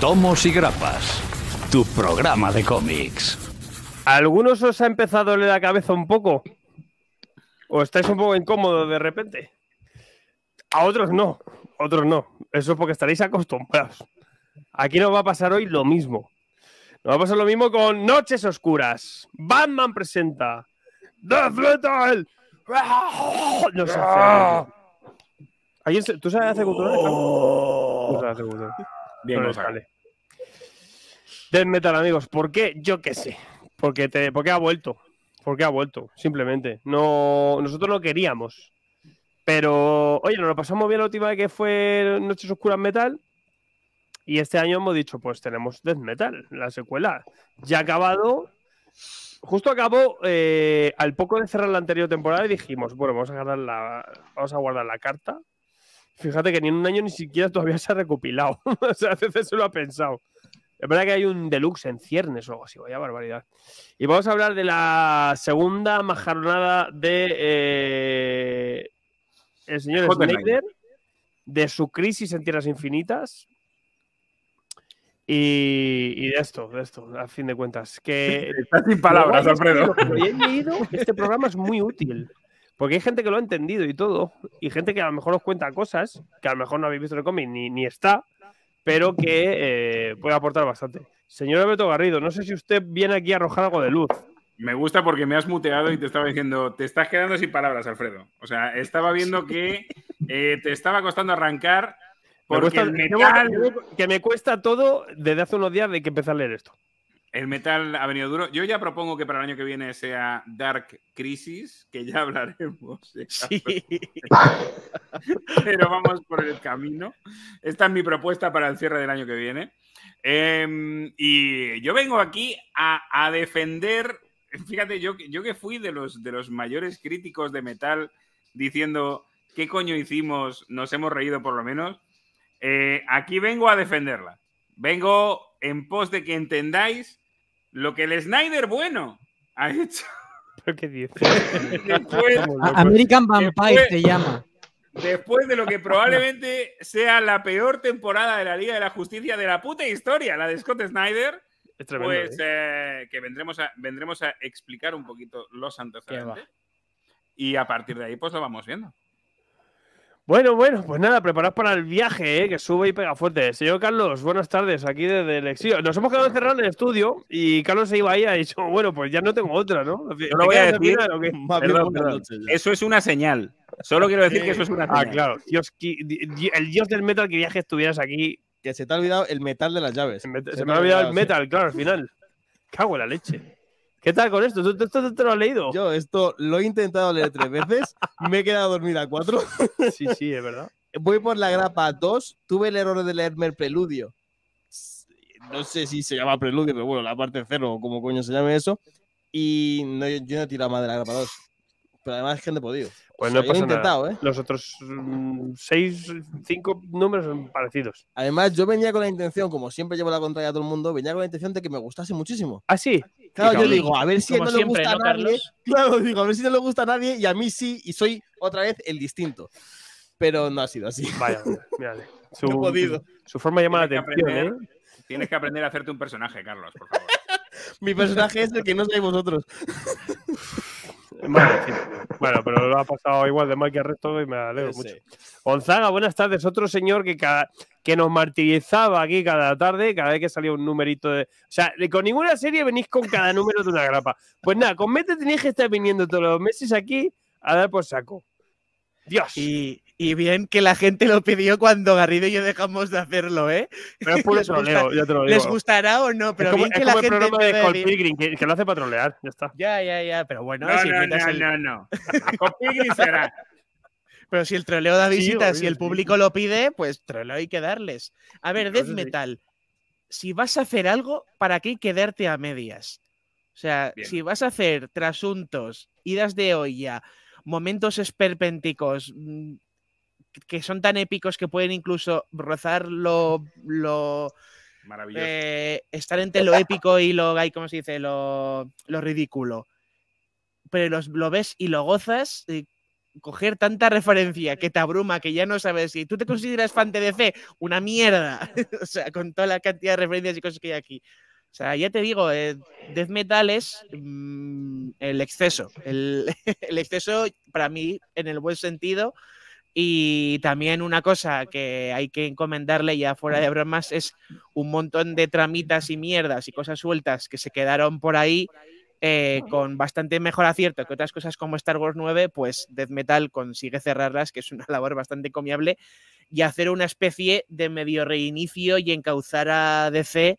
Tomos y Grapas, tu programa de cómics. ¿A ¿Algunos os ha empezado a la cabeza un poco? ¿O estáis un poco incómodos de repente? A otros no, otros no. Eso es porque estaréis acostumbrados. Aquí nos va a pasar hoy lo mismo. Nos va a pasar lo mismo con Noches Oscuras. Batman presenta Death No ¿Tú sabes hacer cultura? ¿Tú sabes hacer Bien, Death Metal, amigos, ¿por qué? Yo qué sé. Porque, te, porque ha vuelto. Porque ha vuelto, simplemente. No, nosotros no queríamos. Pero, oye, nos lo pasamos bien la última vez que fue Noches Oscuras Metal. Y este año hemos dicho, pues tenemos Death Metal, la secuela. Ya ha acabado. Justo acabó eh, al poco de cerrar la anterior temporada y dijimos, bueno, vamos a la, vamos a guardar la carta Fíjate que ni en un año ni siquiera todavía se ha recopilado. o sea, a veces se lo ha pensado. Es verdad que hay un deluxe en ciernes o algo así, vaya barbaridad. Y vamos a hablar de la segunda majaronada de eh, el señor Snyder, de su crisis en Tierras Infinitas, y, de esto, de esto, a fin de cuentas. Que, sin palabras, Alfredo. este programa es muy útil. Porque hay gente que lo ha entendido y todo, y gente que a lo mejor os cuenta cosas que a lo mejor no habéis visto en el cómic ni, está, pero que eh, puede aportar bastante. Señor Alberto Garrido, no sé si usted viene aquí a arrojar algo de luz. Me gusta porque me has muteado y te estaba diciendo, te estás quedando sin palabras, Alfredo. O sea, estaba viendo que eh, te estaba costando arrancar porque que me cuesta todo desde hace unos días de que empecé a leer esto. El metal ha venido duro. Yo ya propongo que para el año que viene sea Dark Crisis, que ya hablaremos. Sí. Pero vamos por el camino. Esta es mi propuesta para el cierre del año que viene. Em, y yo vengo aquí a, defender. Fíjate, yo, yo, que fui de los, de los mayores críticos de metal diciendo qué coño hicimos, nos hemos reído por lo menos. Eh, aquí vengo a defenderla. Vengo en pos de que entendáis lo que el Snyder bueno ha hecho. ¿Qué dice? American Vampire se llama. Después de lo que probablemente sea la peor temporada de la Liga de la Justicia de la puta historia, la de Scott Snyder, pues ¿eh? Eh, que vendremos a, vendremos a explicar un poquito los antecedentes. Y a partir de ahí, pues lo vamos viendo. Bueno, bueno, pues nada, preparados para el viaje, eh, que sube y pega fuerte. Señor Carlos, buenas tardes, aquí desde el exilio. Nos hemos quedado encerrados en el estudio y Carlos se iba ahí y ha dicho, bueno, pues ya no tengo otra, ¿no? Yo lo voy a decir, eso es una señal. Solo quiero decir que eso es una ah, señal. Ah, claro. el dios del metal que viaje estuvieras aquí. Que se te ha olvidado el metal de las llaves. Se, me, ha olvidado, el metal, claro, al final. Cago en la leche. ¿Qué tal con esto? ¿Tú, te lo has leído? Yo esto lo he intentado leer tres veces, me he quedado dormida a cuatro. sí, sí, es verdad. Voy por la grapa 2, tuve el error de leerme el preludio. No sé si se llama preludio, pero bueno, la parte cero o como coño se llame eso. Y yo no he tirado más de la grapa 2. Pero además es que no he podido. Pues no he intentado, ¿eh? Los otros mm, seis, cinco números son parecidos. Además, yo venía con la intención, como siempre llevo la contraria a todo el mundo, venía con la intención de que me gustase muchísimo. ¿Ah, sí? Claro, yo digo, a ver si no le gusta a nadie. digo, a ver si no le gusta a nadie y a mí sí, y soy otra vez el distinto. Pero no ha sido así. Vaya, mírale. Su, podido. su forma llama la atención, aprender, ¿eh? Tienes que aprender a hacerte un personaje, Carlos, por favor. Mi personaje es el que no sois vosotros. Bueno, pero lo ha pasado igual de mal que el resto y me alegro mucho. Gonzaga, buenas tardes. Otro señor que, que nos martirizaba aquí cada tarde, cada vez que salía un numerito de. O sea, con ninguna serie venís con cada número de una grapa. Pues nada, con Mete tenéis que estar viniendo todos los meses aquí a dar por saco. Dios. Y bien que la gente lo pidió cuando Garrido y yo dejamos de hacerlo, ¿eh? Pero es puro troleo, te lo ¿Les gustará o no? Pero es como, bien que la el gente programa de Colpigrin, que, lo hace para trolear, ya está. Ya, ya, ya, pero bueno. No, si no, no, no, no, será. Pero si el troleo da visitas y el público lo pide, pues troleo hay que darles. A ver, Death Metal, si vas a hacer algo, ¿para qué quedarte a medias? O sea, si vas a hacer trasuntos, idas de olla, momentos esperpénticos, mm, que son tan épicos que pueden incluso rozar lo. Maravilloso. Eh, estar entre lo épico y lo, ¿cómo se dice? Lo, lo ridículo. Pero los, lo ves y lo gozas. Y coger tanta referencia que te abruma, que ya no sabes si tú te consideras fan de DC, una mierda. o sea, con toda la cantidad de referencias y cosas que hay aquí. O sea, ya te digo, eh, death metal es mm, el exceso. el, exceso, para mí, en el buen sentido, y también una cosa que hay que encomendarle ya fuera de bromas es un montón de tramitas y mierdas y cosas sueltas que se quedaron por ahí eh, con bastante mejor acierto que otras cosas como Star Wars 9, pues Death Metal consigue cerrarlas, que es una labor bastante comiable, y hacer una especie de medio reinicio y encauzar a DC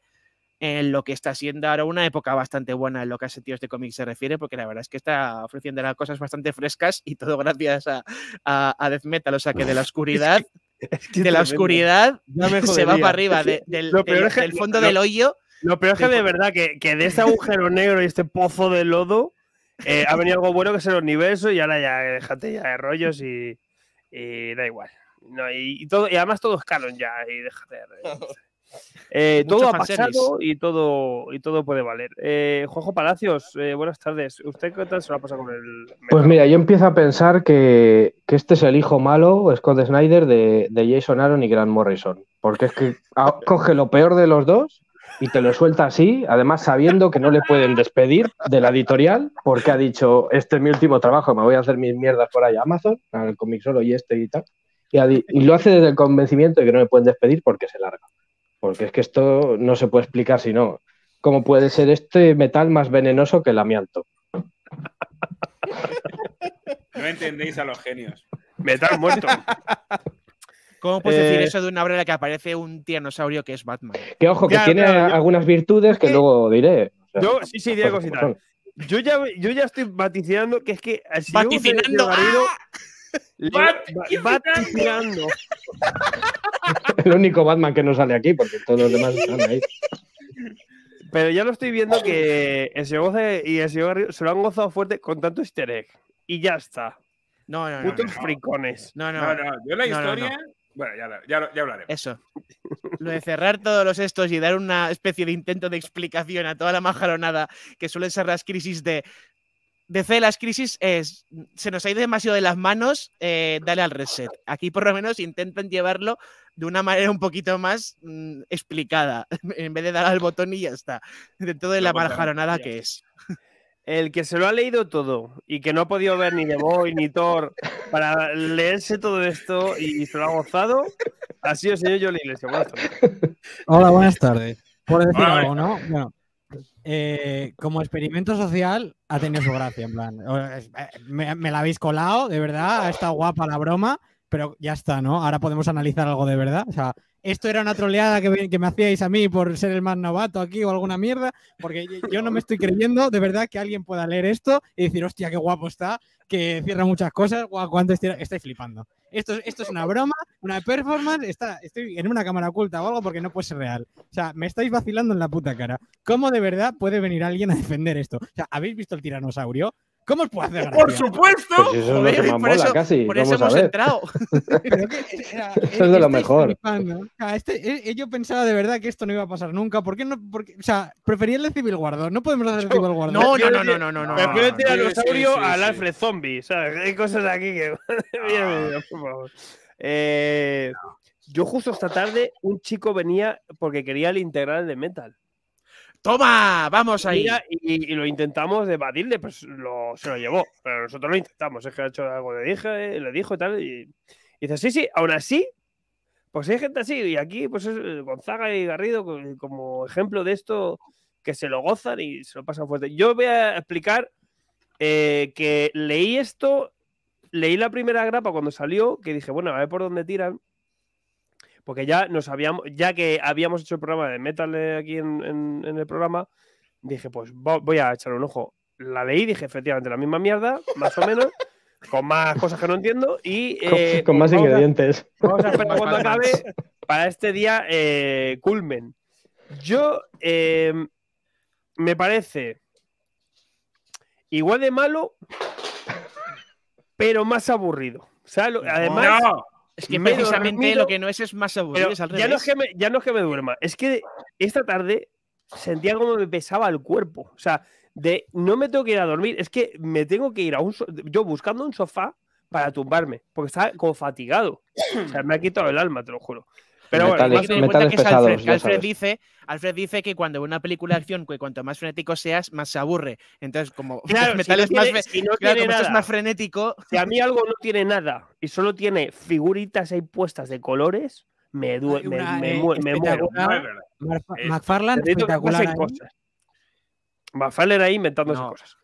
en lo que está siendo ahora una época bastante buena en lo que a sentidos de cómics se refiere, porque la verdad es que está ofreciendo cosas bastante frescas y todo gracias a, a, Death Metal, o sea que de la oscuridad. de la oscuridad se va para arriba, del, fondo del hoyo. Lo peor es que de verdad, que, de este agujero negro y este pozo de lodo eh, ha venido algo bueno que es el universo y ahora ya eh, déjate ya de rollos y, da igual. No, y, todo, y además todo es canon ya y déjate de eh, todo ha pasado y todo, y todo puede valer. Eh, Juanjo Palacios, eh, buenas tardes. ¿Usted qué tal se ha con el.? Pues mira, yo empiezo a pensar que, este es el hijo malo, Scott Snyder, de, Jason Aaron y Grant Morrison. Porque es que coge lo peor de los dos y te lo suelta así, además sabiendo que no le pueden despedir de la editorial porque ha dicho, este es mi último trabajo, me voy a hacer mis mierdas por ahí a Amazon, al cómic Solo y este y tal. Y, y lo hace desde el convencimiento de que no le pueden despedir porque se larga porque es que esto no se puede explicar si no. ¿Cómo puede ser este metal más venenoso que el amianto? No entendéis a los genios. Metal muerto. ¿Cómo puedes decir eh, eso de una en la que aparece un tiranosaurio que es Batman? Que ojo, que tiene algunas virtudes que eh, luego diré. yo, sí, sí, diré tal. Yo ya, yo ya estoy vaticinando que es que. Batman tirando. El único Batman que no sale aquí, porque todos los demás están ahí. Pero ya lo estoy viendo que el señor y el señor se lo han gozado fuerte con tanto easter egg. Y ya está. No, no, Putos fricones. No, no, no. yo la historia. Bueno, ya, ya, hablaremos. Eso. Lo de cerrar todos los estos y dar una especie de intento de explicación a toda la majaronada que suelen ser las crisis de de de las crisis es, se nos ha ido demasiado de las manos, eh, dale al reset. Aquí por lo menos intentan llevarlo de una manera un poquito más mm, explicada, en vez de dar al botón y ya está, de todo de la marjaronada que es. El que se lo ha leído todo y que no ha podido ver ni The Boy ni Thor para leerse todo esto y se lo ha gozado, ha sido señor yo Hola, buenas tardes. Por decir algo, ¿no? Bueno, eh, como experimento social ha tenido su gracia, en plan. Eh, me, la habéis colado, de verdad, ha estado guapa la broma, pero ya está, ¿no? Ahora podemos analizar algo de verdad. O sea, esto era una troleada que, me hacíais a mí por ser el más novato aquí o alguna mierda, porque yo no me estoy creyendo de verdad que alguien pueda leer esto y decir, hostia, qué guapo está, que cierra muchas cosas, guau, cuánto estáis flipando. Esto, es una broma, una performance, está, estoy en una cámara oculta o algo porque no puede ser real. O sea, me estáis vacilando en la puta cara. ¿Cómo de verdad puede venir alguien a defender esto? O sea, ¿habéis visto el tiranosaurio? ¿Cómo os puedo hacer gracia? ¡Por supuesto! por eso, hemos entrado. Eso es de lo mejor. Este, eh, eh, yo pensaba de verdad que esto no iba a pasar nunca. ¿Por qué no? o sea, prefería el de Civil Guardo. No podemos hacer el Civil Guardo. No, no, no, no, no. no, no Prefiero el tiranosaurio al Alfred Zombie. Hay cosas aquí que. Ah. Eh, yo justo esta tarde un chico venía porque quería el integral de metal. ¡Toma! ¡Vamos ahí! ir! y, lo intentamos evadirle, pues se lo llevó. Pero nosotros lo intentamos. Es que ha hecho algo, le, dije, le dijo y tal. Y, dice, sí, sí, aún así, pues hay gente así. Y aquí, pues eh, Gonzaga y Garrido eh, como ejemplo de esto, que se lo gozan y se lo pasan fuerte. Yo voy a explicar eh, que leí esto, leí la primera grapa cuando salió, que dije, bueno, a ver por dónde tiran porque ya nos habíamos, ya que habíamos hecho el programa de Metal aquí en, el programa, dije, pues voy a echar un ojo. La leí, dije, efectivamente, la misma mierda, más o menos. con más cosas que no entiendo y con, eh, más pues ingredientes. vamos a esperar cuando acabe para este día eh, culmen. Yo eh, me parece igual de malo, pero más aburrido. O sea, además, es que precisamente lo que no es es más aburrido. Ya, no es que me, duerma, es que esta tarde sentía como me pesaba el cuerpo. O sea, de no me tengo que ir a dormir, es que me tengo que ir a un. yo buscando un sofá para tumbarme, porque estaba como fatigado. O sea, me ha quitado el alma, te lo juro. Pero bueno, Alfred, dice, Alfred dice que cuando una película de acción, que cuanto más frenético seas, más se aburre. Entonces, como más, más frenético. Si a mí algo no tiene nada y solo tiene figuritas ahí puestas de colores, me duele, me, me, eh, me muero. Cosas. ahí inventándose cosas.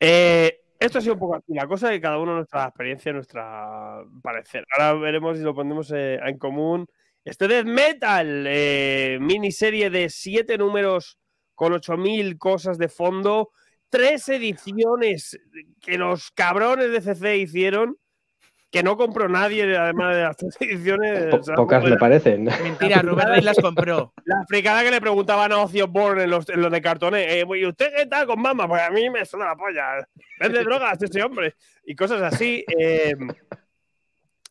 Eh, esto ha sido un poco así, la cosa de cada uno nuestra experiencia, nuestra parecer. Ahora veremos si lo ponemos eh, en común este Death Metal, eh, miniserie de siete números con mil cosas de fondo, tres ediciones que los cabrones de CC hicieron, que no compró nadie, además de las tres ediciones. pocas me parecen. Mentira, Rubén las compró. La fricada que le preguntaban a Ocio Born en los, de cartones, eh, pues, ¿y usted qué tal con mamá? Pues a mí me suena la polla. Vende drogas este hombre. Y cosas así. Eh,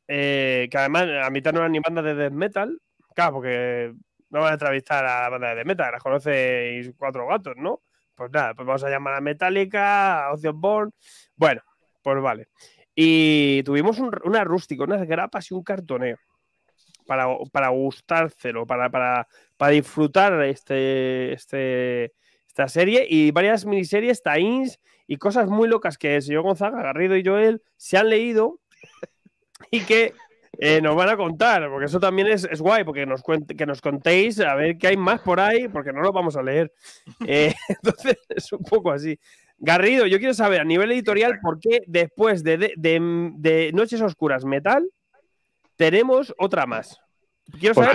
eh, que además a mitad no eran ni bandas de death metal, claro, porque no van a entrevistar a la banda de death metal, las conocéis cuatro gatos, ¿no? Pues nada, pues vamos a llamar a Metallica, a Born, bueno, pues vale. Y tuvimos un, una rústica, unas grapas y un cartoneo para, para gustárselo, para, para, disfrutar este, este, esta serie y varias miniseries, tains y cosas muy locas que el señor Gonzaga, Garrido y Joel se han leído y que eh, nos van a contar, porque eso también es, guay, porque nos que nos contéis a ver qué hay más por ahí, porque no lo vamos a leer. Eh, entonces, es un poco así. Garrido, yo quiero saber a nivel editorial por qué después de, Noches Oscuras Metal tenemos otra más. ¿Por,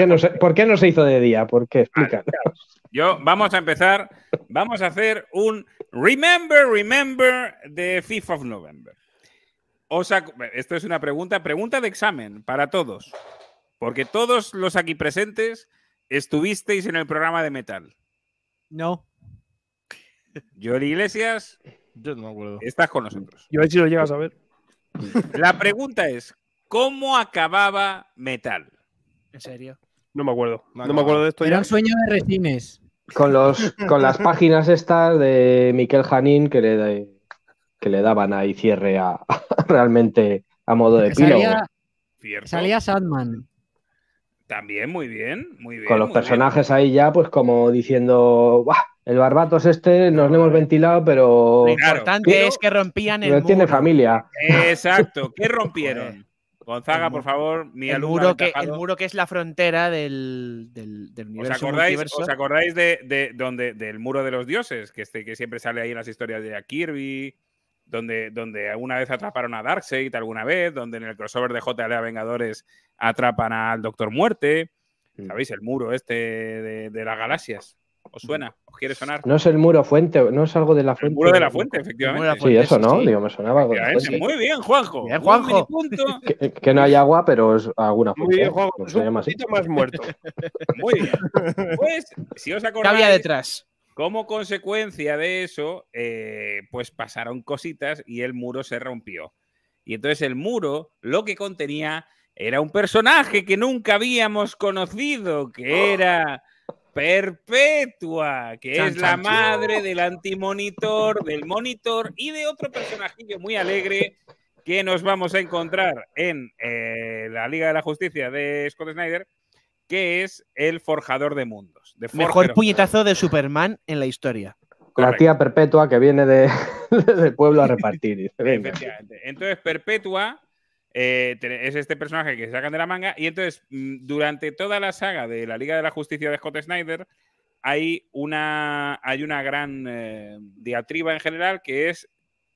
qué no se, hizo de día? ¿Por qué? Explícanos. yo vamos a empezar, vamos a hacer un Remember, Remember de Fifth of November sea, Esto es una pregunta, pregunta de examen para todos, porque todos los aquí presentes estuvisteis en el programa de metal. No. Yoli Iglesias. Yo no me acuerdo. Estás con nosotros. Yo a ver si lo llegas a ver. La pregunta es: ¿cómo acababa metal? ¿En serio? No me acuerdo. No, me acuerdo de esto. Era un sueño de resines. Con, los, con las páginas estas de Miquel Janín que le, da que le daban ahí cierre a, realmente a modo de pilo. Salía, Sandman. También, muy bien, muy bien. Con los personajes ahí ya, pues como diciendo, el barbato es este nos lo hemos ventilado, pero. Lo importante es que rompían el. No tiene familia. Exacto. ¿Qué rompieron? Gonzaga, por favor, mi el muro, que, el muro que es la frontera del, del, del universo. ¿Os acordáis, ¿os acordáis de, de, donde, del muro de los dioses? Que, este, que siempre sale ahí en las historias de Kirby donde, donde alguna vez atraparon a Darkseid, alguna vez, donde en el crossover de JLA Vengadores atrapan al Doctor Muerte. Mm. ¿Sabéis? El muro este de, las galaxias. ¿Os suena? ¿Os quiere sonar? No es el muro fuente, no es algo de la fuente. El muro de la fuente, efectivamente. sí, eso, ¿no? Digo, me sonaba Muy bien, Juanjo. Bien, Juanjo. Que, no hay agua, pero es alguna fuente. Muy bien, Juanjo. un poquito más muerto. Muy bien. Pues, si os acordáis... había detrás? Como consecuencia de eso, eh, pues pasaron cositas y el muro se rompió. Y entonces el muro lo que contenía era un personaje que nunca habíamos conocido, que ¡Oh! era Perpetua, que es la madre del antimonitor, del monitor y de otro personajillo muy alegre que nos vamos a encontrar en eh, la Liga de la Justicia de Scott Snyder, que es el forjador de mundos. De Mejor puñetazo de Superman en la historia. La tía Perpetua que viene del pueblo a repartir. Entonces, Perpetua eh, es este personaje que sacan de la manga. Y entonces, mm, durante toda la saga de la Liga de la Justicia de Scott Snyder, hay una, hay una gran eh, diatriba en general que es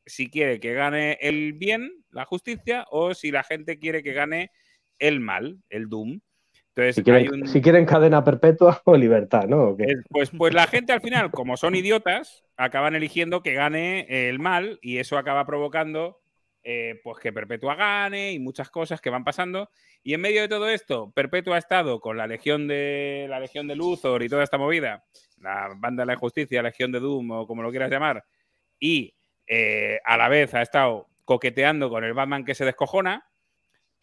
si quiere que gane el bien, la justicia, o si la gente quiere que gane el mal, el Doom si, quieren, cadena perpetua o libertad, ¿no? Pues, pues la gente al final, como son idiotas, acaban eligiendo que gane el mal y eso acaba provocando eh, pues que Perpetua gane y muchas cosas que van pasando. Y en medio de todo esto, Perpetua ha estado con la Legión de la Legión de Luthor y toda esta movida, la banda de la injusticia, la Legión de Doom o como lo quieras llamar, y eh, a la vez ha estado coqueteando con el Batman que se descojona.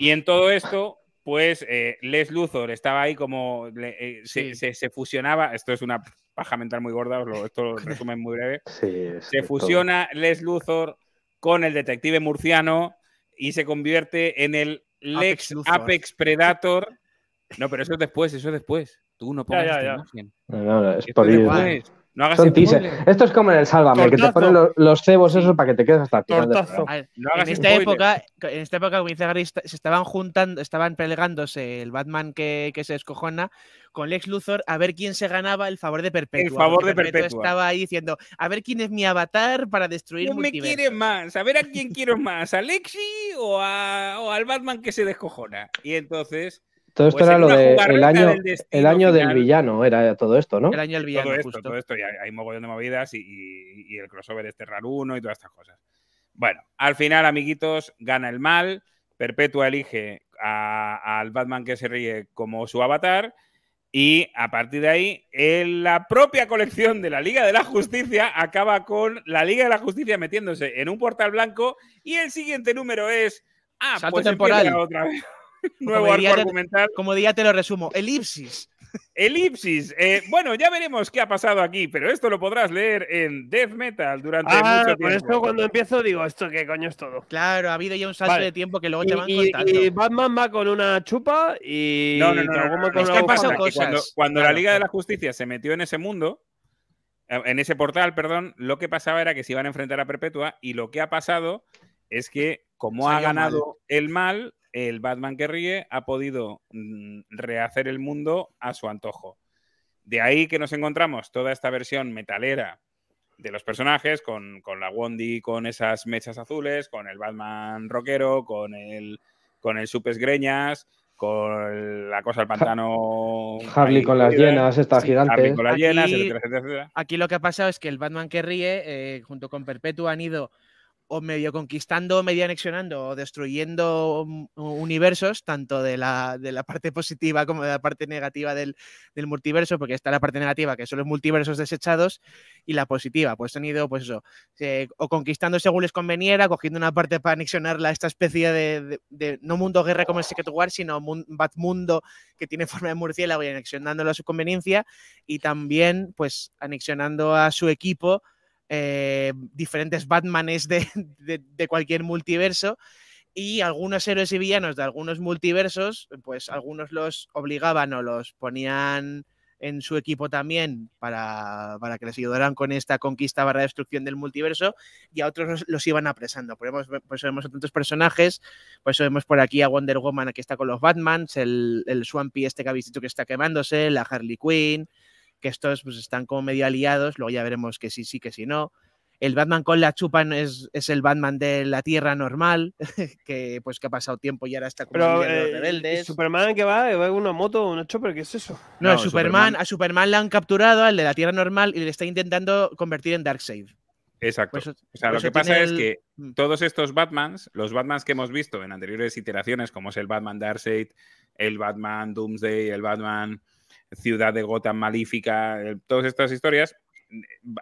Y en todo esto, pues eh, Les Luthor estaba ahí como eh, se, fusionaba, esto es una paja mental muy gorda, esto lo resumen muy breve, se fusiona Les Luthor con el detective murciano y se convierte en el Lex Apex, Predator. No, pero eso es después, eso es después. Tú no pongas es, no hagas Esto es como en el Sálvame, que te ponen los, cebos esos para que te quedes hasta el final. en, esta época, en esta época, como dice Gary, se estaban juntando, estaban peleándose. el Batman que, que, se descojona con Lex Luthor a ver quién se ganaba el favor de Perpetua. El favor de Perpetua. Estaba ahí diciendo, a ver quién es mi avatar para destruir ¿Quién me quiere más? A ver a quién quiero más, a Lexi o, a, o al Batman que se descojona. Y entonces todo esto era lo el año, del el año del villano, era todo esto, ¿no? El año del villano. Todo esto, y hay, mogollón de movidas y, el crossover este raro uno y todas estas cosas. Bueno, al final, amiguitos, gana el mal. Perpetua elige al Batman que se ríe como su avatar. Y a partir de ahí, la propia colección de la Liga de la Justicia acaba con la Liga de la Justicia metiéndose en un portal blanco. Y el siguiente número es. Ah, pues temporal. Otra vez. Nuevo como arco como ya te lo resumo, elipsis. Elipsis. Eh, bueno, ya veremos qué ha pasado aquí, pero esto lo podrás leer en Death Metal durante ah, mucho tiempo. Por esto cuando empiezo digo, esto qué coño es todo. Claro, ha habido ya un salto de tiempo que luego y, te Batman va con una chupa y. No, no, no. no, cuando, la Liga de la Justicia se metió en ese mundo. Eh, en ese portal, perdón, lo que pasaba era que se iban a enfrentar a Perpetua y lo que ha pasado es que como ha ganado el mal, el Batman que ríe ha podido mm, rehacer el mundo a su antojo. De ahí que nos encontramos toda esta versión metalera de los personajes, con, la Wondi, con esas mechas azules, con el Batman rockero, con el, con el Supes Greñas, con la cosa del pantano. Harley con las llenas, esta gigante. Harley con las aquí, llenas, Aquí lo que ha pasado es que el Batman que ríe, eh, junto con Perpetua, han ido o medio conquistando, medio anexionando o destruyendo universos, tanto de la, parte positiva como de la parte negativa del, multiverso, porque está la parte negativa, que son los multiversos desechados, y la positiva, pues han ido, pues eso, o conquistando según les conveniera, cogiendo una parte para anexionarla a esta especie de, no mundo guerra como el Secret War, sino un Mundo que tiene forma de murciélago y anexionándolo a su conveniencia, y también, pues, anexionando a su equipo eh, diferentes Batmanes de, cualquier multiverso y algunos héroes y villanos de algunos multiversos, pues algunos los obligaban o los ponían en su equipo también para, para que les ayudaran con esta conquista barra destrucción del multiverso y a otros los, iban apresando. Por, vemos a tantos personajes, pues vemos por aquí a Wonder Woman que está con los Batmans, el, el Swampy este que habéis dicho que está quemándose, la Harley Quinn, que estos pues, están como medio aliados, luego ya veremos que sí, sí, que sí, no. El Batman con la chupa es, es el Batman de la Tierra normal, que pues que ha pasado tiempo y ahora está como los eh, ¿Superman que va? ¿Va una moto o una chopper? ¿Qué es eso? No, Superman, a Superman la han capturado, al de la Tierra normal, y le está intentando convertir en Darkseid. Exacto. Pues o sea, lo pues que pasa es que mm. todos estos Batmans, los Batmans que hemos visto en anteriores iteraciones, como es el Batman Darkseid, el Batman Doomsday, el Batman ciudad de Gotham malífica, eh, todas estas historias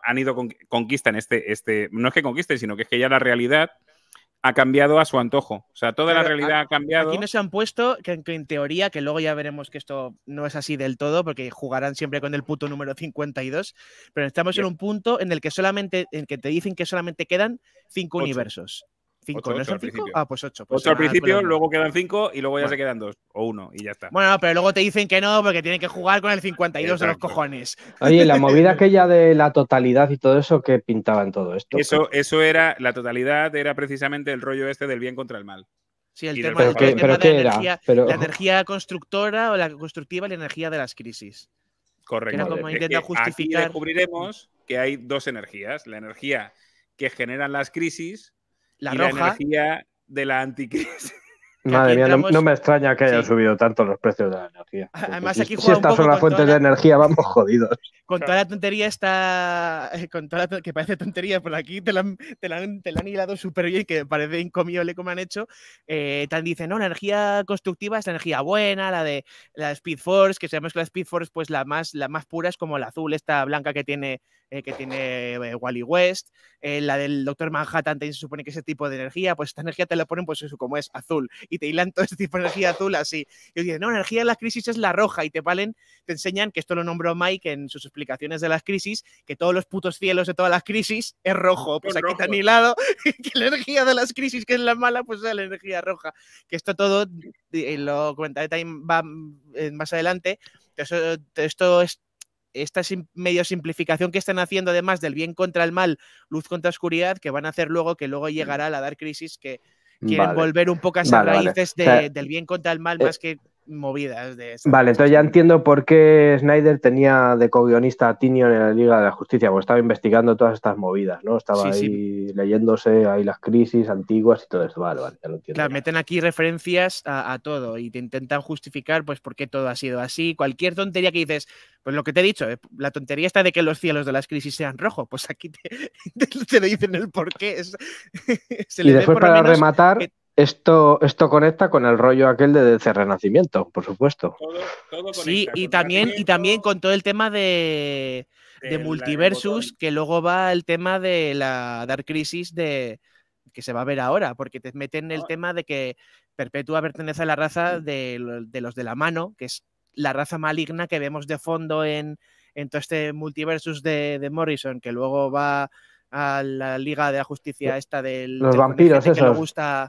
han ido con, conquistan este, este, no es que conquisten, sino que es que ya la realidad ha cambiado a su antojo. O sea, toda la realidad ha cambiado. Aquí no se han puesto que, en teoría, que luego ya veremos que esto no es así del todo, porque jugarán siempre con el puto número 52, pero estamos en un punto en el que solamente, en que te dicen que solamente quedan cinco universos. 5, Ah, pues 8. Pues al principio, luego quedan 5 y luego ya se quedan dos o uno y ya está. Bueno, pero luego te dicen que no porque tienen que jugar con el 52 de los cojones. Oye, la movida aquella de la totalidad y todo eso, que pintaban todo esto? Eso, eso era, la totalidad era precisamente el rollo este del bien contra el mal. Sí, el tema, de la energía, pero... la energía constructora o la constructiva y la energía de las crisis. Correcto. Era como justificar. descubriremos que hay dos energías, la energía que generan las crisis la y La energía de la anticrisis. Madre mía, no, me extraña que hayan subido tanto los precios de la energía. Además, aquí si, estas son las fuentes de energía, vamos jodidos. Con toda la tontería está. Con toda que parece tontería, por aquí te la, te han hilado súper bien, que parece incomiable como han hecho. Eh, tan dicen, no, la energía constructiva es la energía buena, la de la Speed Force, que sabemos que la Speed Force, pues la más, la más pura es como la azul, esta blanca que tiene, eh, que tiene eh, Wally West. la del Doctor Manhattan se supone que ese tipo de energía, pues esta energía te la ponen, pues como es azul. Y y te hilan todo este tipo de energía azul así. Y dicen, no, energía de las crisis es la roja y te palen, te enseñan, que esto lo nombró Mike en sus explicaciones de las crisis, que todos los putos cielos de todas las crisis es rojo. Pues aquí está te lado que la energía de las crisis, que es la mala, pues es la energía roja. Que esto todo, lo comentaré también eh, más adelante, esto, esto es esta medio simplificación que están haciendo, además del bien contra el mal, luz contra oscuridad, que van a hacer luego, que luego llegará la dar crisis, que Quieren volver un poco a esas raíces del bien contra el mal eh, más que movidas de Vale, entonces ya entiendo por qué Snyder tenía de co-guionista a Tinion en la Liga de la Justicia, porque estaba investigando todas estas movidas, ¿no? Estaba ahí leyéndose ahí las crisis antiguas y todo esto. Vale, vale, ya lo entiendo. Claro, meten aquí referencias a, todo y te intentan justificar pues por qué todo ha sido así. Cualquier tontería que dices, pues lo que te he dicho, eh, la tontería está de que los cielos de las crisis sean rojos, pues aquí te, dicen el por qué. y después para rematar... Esto, esto conecta con el rollo aquel de DC Renacimiento, por supuesto. sí, y también, y también con todo el tema de, de, multiversus, que luego va el tema de la Dark Crisis de que se va a ver ahora, porque te meten el ah. tema de que Perpetua pertenece a la raza de, los de la mano, que es la raza maligna que vemos de fondo en, todo este multiversus de, Morrison, que luego va a la Liga de la Justicia esta del... Los vampiros, eso. Que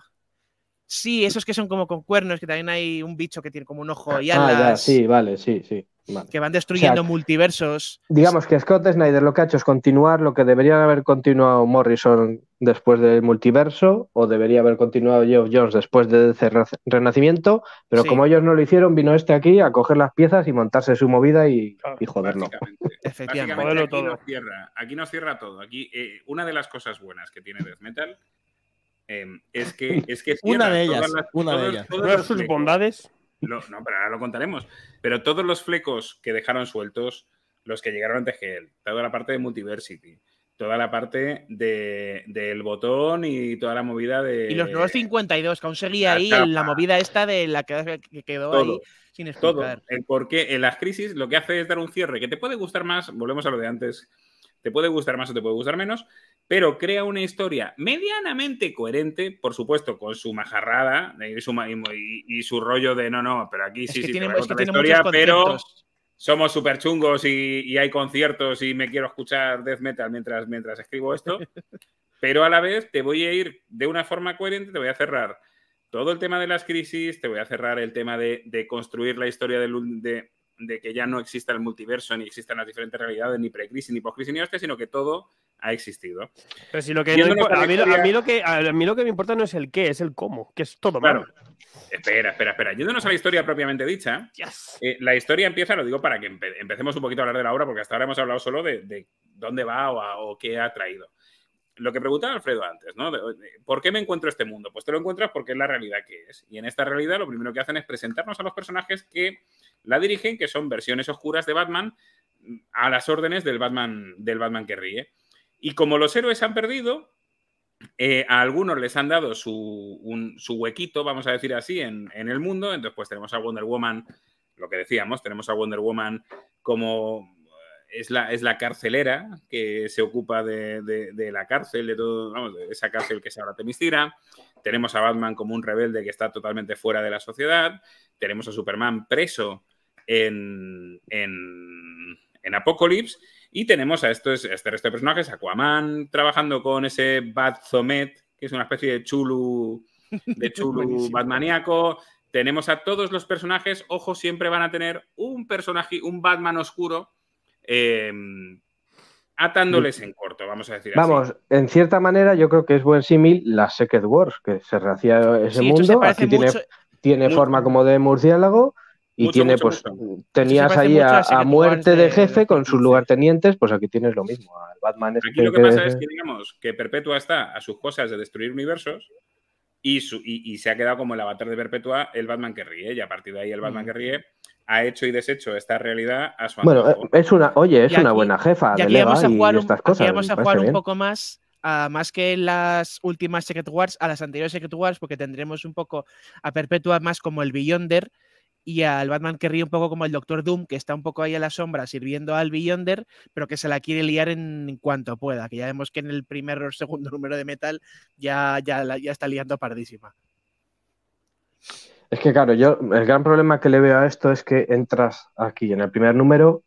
Sí, esos que son como con cuernos, que también hay un bicho que tiene como un ojo y alas. Ah, ya, sí, vale, sí, sí. Que van destruyendo multiversos. Digamos que Scott Snyder lo que ha hecho es continuar lo que deberían haber continuado Morrison después del multiverso, o debería haber continuado Geoff Jones después de Renacimiento, pero como ellos no lo hicieron, vino este aquí a coger las piezas y montarse su movida y, joderlo. Efectivamente, aquí, Nos cierra, todo. Aquí eh, una de las cosas buenas que tiene Death Metal Em, es que es que una de ellas, una de ellas. Todas sus bondades. no, pero ahora lo contaremos. Pero todos los flecos que dejaron sueltos, los que llegaron antes que él, toda la parte de Multiversity, toda la parte de, del botón y toda la movida de. Y los nuevos 52, que aún seguía ahí la movida esta de la que, quedó ahí sin explicar. Todo. en las crisis lo que hace es dar un cierre que te puede gustar más, volvemos a lo de antes, te puede gustar más o te puede gustar menos, pero crea una historia medianamente coherente, por supuesto, con su majarrada eh, y su, rollo de no, no, pero aquí sí, sí, tiene, historia, pero somos súper chungos y, hay conciertos y me quiero escuchar death metal mientras, mientras escribo esto, pero a la vez te voy a ir de una forma coherente, te voy a cerrar todo el tema de las crisis, te voy a cerrar el tema de, construir la historia del, de, de que ya no exista el multiverso, ni existan las diferentes realidades, ni precrisis, ni postcrisis, ni este sino que todo ha existido. Pero lo que, a, mí, lo que, me importa no es el qué, es el cómo, que es todo Espera, espera, espera. Yéndonos a la historia propiamente dicha, eh, la historia empieza, lo digo para que empecemos un poquito a hablar de la obra, porque hasta ahora hemos hablado solo de, dónde va o, qué ha traído. Lo que preguntaba Alfredo antes, ¿no? ¿Por qué me encuentro este mundo? Pues te lo encuentras porque es la realidad que es. Y en esta realidad lo primero que hacen es presentarnos a los personajes que la dirigen, que son versiones oscuras de Batman a las órdenes del Batman, del Batman que ríe. Y como los héroes han perdido, eh, a algunos les han dado su, huequito, vamos a decir así, en, el mundo. Entonces, pues tenemos a Wonder Woman, lo que decíamos, tenemos a Wonder Woman como eh, es la, es la carcelera que se ocupa de, la cárcel, de todo, esa cárcel que es ahora Temistira. Tenemos a Batman como un rebelde que está totalmente fuera de la sociedad. Tenemos a Superman preso en, en, Apocalypse. Y tenemos a, este resto de personajes, Aquaman trabajando con ese Batzomet, que es una especie de chulu, de chulu batmaníaco. Tenemos a todos los personajes, ojo, siempre van a tener un personaje, un Batman oscuro. Eh, atándoles mm. en corto, vamos a decir Vamos, en cierta manera yo creo que es buen símil la Secret Wars, que se rehacía ese mundo, aquí tiene, tiene forma como de murciélago y tiene pues mm, tenías ahí a, muerte de, jefe con sus lugartenientes, pues aquí tienes lo mismo, al Batman Aquí lo que, pasa es que digamos que Perpetua está a sus cosas de destruir universos y, se ha quedado como el avatar de Perpetua el Batman que ríe y a partir de ahí el Batman mm. que ríe ha hecho y deshecho esta realidad a su Bueno, eh, es una, oye, es una buena jefa vamos a jugar vamos a jugar un poco más, ah, más que las últimas Secret Wars, a las anteriores Secret Wars, porque tendremos un poco a Perpetua más como el Beyonder y al Batman que ríe un poco como el Doctor Doom, que está un poco ahí a la sombra sirviendo al Beyonder, pero que se la quiere liar en cuanto pueda, que ya vemos que en el primer o segundo número de Metal ya, ya, ya está liando pardísima. Es que claro, yo el gran problema que le veo a esto es que entras aquí en el primer número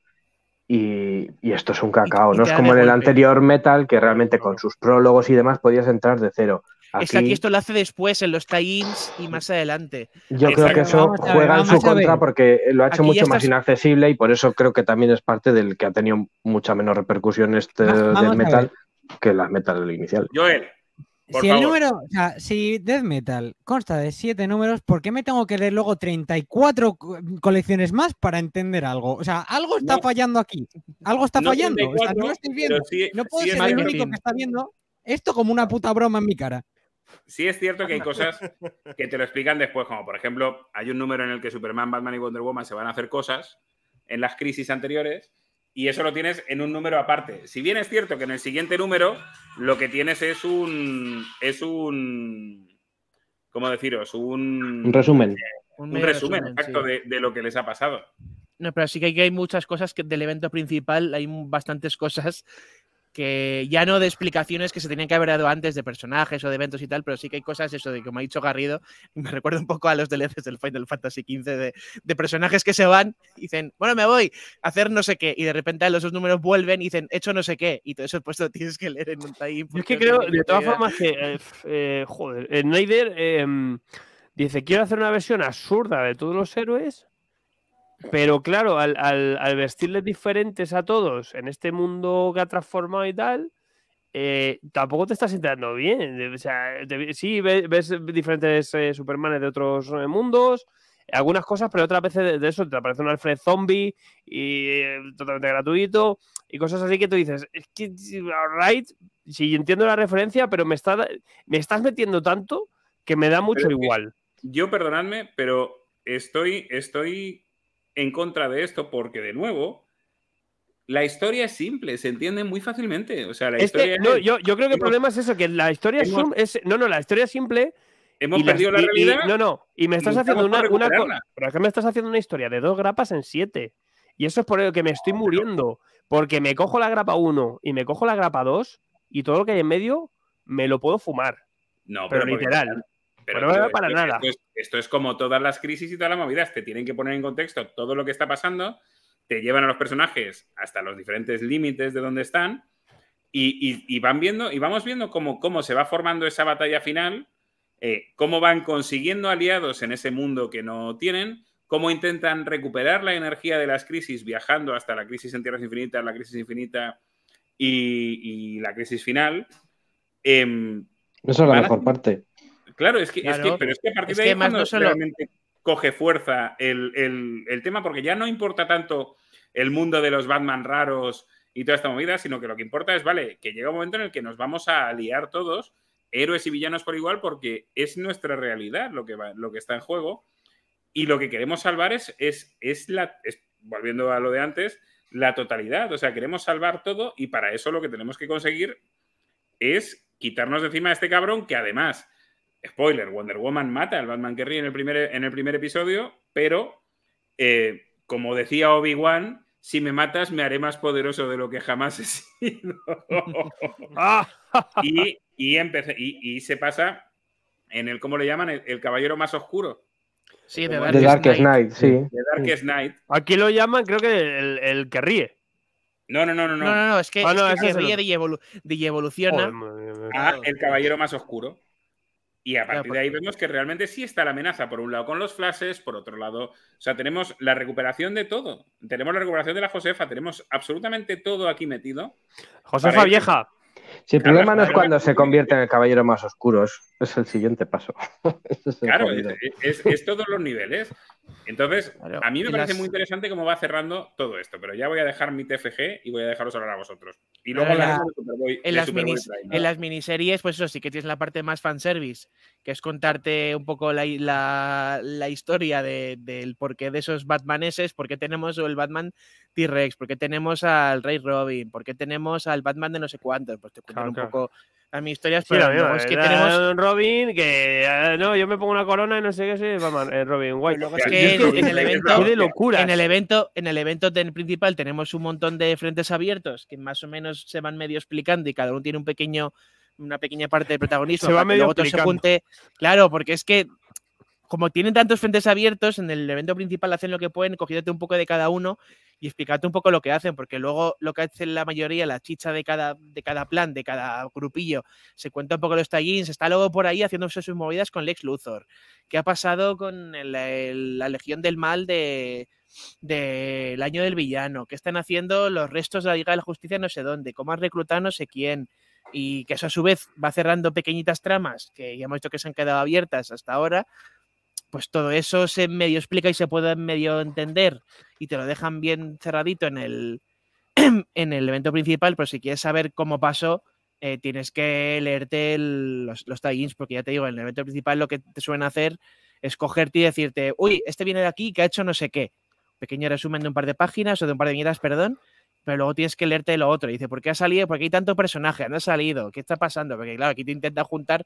y, esto es un cacao. no es como en el anterior Metal, que realmente con sus prólogos y demás podías entrar de cero. Aquí... Es que aquí esto lo hace después, en los tie-ins y más adelante. Yo creo que eso juega en su contra porque lo ha hecho mucho más inaccesible y por eso creo que también es parte del que ha tenido mucha menos repercusión este metal que la metal inicial. Joel, si el número, o sea, si Death Metal consta de siete números, ¿por qué me tengo que leer luego 34 mm, colecciones más para entender algo? O sea, algo está fallando aquí. Algo está fallando. no estoy viendo. no puedo ser el único que está viendo esto como una puta broma en mi cara. Sí es cierto que hay cosas que te lo explican después, como por ejemplo, hay un número en el que Superman, Batman y Wonder Woman se van a hacer cosas en las crisis anteriores y eso lo tienes en un número aparte. Si bien es cierto que en el siguiente número lo que tienes es un. es un. ¿Cómo deciros? Un, un resumen. Un, resumen, exacto de, de, lo que les ha pasado. No, pero sí que hay muchas cosas que del evento principal hay bastantes cosas que ya no de explicaciones que se tenían que haber dado antes de personajes o de eventos y tal, pero sí que hay cosas, eso de que como ha dicho Garrido, me recuerda un poco a los DLCs del Final Fantasy XV, de, de, personajes que se van y dicen, bueno, me voy a hacer no sé qué, y de repente los dos números vuelven y dicen, he hecho no sé qué, y todo eso pues lo tienes que leer en un time. es que creo, de todas formas, que, eh, eh, joder, Snyder em, dice, quiero hacer una versión absurda de todos los héroes pero claro, al, al, vestirles diferentes a todos en este mundo que ha transformado y tal, eh, tampoco te estás enterando bien. sí, ves, diferentes eh, Supermanes de otros eh, mundos, algunas cosas, pero otras veces de, eso te aparece un Alfred zombie y totalmente gratuito y cosas así que tú dices, es que, alright, sí, entiendo la referencia, pero me, está, me estás metiendo tanto que me da mucho igual. Yo, perdonadme, pero estoy, estoy en contra de esto porque, de nuevo, la historia es simple, se entiende muy fácilmente. O sea, la historia yo, creo que el problema es eso, que la historia es, no, no, la historia simple. Hemos perdido la, realidad. no, no, y me estás haciendo una, una pero me estás haciendo una historia de dos grapas en siete. Y eso es por lo que me estoy muriendo, porque me cojo la grapa uno y me cojo la grapa dos y todo lo que hay en medio me lo puedo fumar. No, pero, pero literal esto, es, como todas las crisis y todas las movidas. Te tienen que poner en contexto todo lo que está pasando, te llevan a los personajes hasta los diferentes límites de donde están y, van viendo, y vamos viendo cómo, cómo se va formando esa batalla final, eh, cómo van consiguiendo aliados en ese mundo que no tienen, cómo intentan recuperar la energía de las crisis viajando hasta la crisis en tierras infinitas, la crisis infinita y, la crisis final. Em, eso es la mejor parte. Claro, es que, Es que pero a partir de ahí no coge fuerza el, tema, porque ya no importa tanto el mundo de los Batman raros y toda esta movida, sino que lo que importa es, vale, que llega un momento en el que nos vamos a aliar todos, héroes y villanos por igual, porque es nuestra realidad lo que, lo que está en juego. Y lo que queremos salvar es, es, la, es, volviendo a lo de antes, la totalidad. O sea, queremos salvar todo y para eso lo que tenemos que conseguir es quitarnos de encima a este cabrón que además spoiler, Wonder Woman mata al Batman que ríe en el primer, en el primer episodio, pero eh, como decía Obi-Wan, si me matas me haré más poderoso de lo que jamás he sido. Ah. y, se pasa en el, ¿cómo le llaman? El, caballero más oscuro. Sí, de Dark Darkest sí. The Darkest Aquí lo llaman, creo que el, que ríe. No, no, no, no. No, no, es que, ah, es que ríe y, evoluciona. Ah, el caballero más oscuro. Y a partir de pues. ahí vemos que realmente sí está la amenaza, por un lado con los flashes, por otro lado, o sea, tenemos la recuperación de todo. Tenemos la recuperación de la Josefa, tenemos absolutamente todo aquí metido. Josefa vieja. Si el problema es cuando se convierte en el caballero más oscuro, es, el siguiente paso. claro, es, todos los niveles. Entonces, a mí me parece muy interesante cómo va cerrando todo esto, pero ya voy a dejar mi TFG y voy a dejaros hablar a vosotros. Y luego en, las miniseries, pues eso sí que tienes la parte más fanservice, que es contarte un poco la, historia del de, porqué de esos Batmaneses, por qué tenemos el Batman T-Rex, por qué tenemos al Rey Robin, por qué tenemos al Batman de no sé cuántos, pues te un poco a mis historias. pero es eh, que tenemos Robin que eh, no, yo me pongo una corona y no sé qué eh, es Robin guay. es que en, el evento, En el evento, en el evento principal tenemos un montón de frentes abiertos que más o menos se van medio explicando y cada uno tiene un pequeño una pequeña parte de protagonismo. Se va medio explicando. Claro, porque es que como tienen tantos frentes abiertos en el evento principal hacen lo que pueden cogiéndote un poco de cada uno y explicarte un poco lo que hacen, porque luego lo que hacen la mayoría, la chicha de cada, de cada plan, de cada grupillo, se cuenta un poco los tallins, está luego por ahí haciéndose sus movidas con Lex Luthor. ¿Qué ha pasado con la Legión del Mal de, del año del villano, ¿Qué están haciendo los restos de la Liga de la Justicia no sé dónde, cómo han reclutado no sé quién, y que eso a su vez va cerrando pequeñitas tramas que ya hemos dicho que se han quedado abiertas hasta ahora, pues todo eso se medio explica y se puede medio entender y te lo dejan bien cerradito en el, en el evento principal, pero si quieres saber cómo pasó, eh, tienes que leerte los, los tagins, porque ya te digo, en el evento principal lo que te suelen hacer es cogerte y decirte, uy, este viene de aquí que ha hecho no sé qué. Pequeño resumen de un par de páginas o de un par de viñetas, perdón, pero luego tienes que leerte lo otro. Y dice, ¿por qué ha salido? ¿Por qué hay tanto personaje? ¿Han ha salido? ¿Qué está pasando? Porque claro, aquí te intenta juntar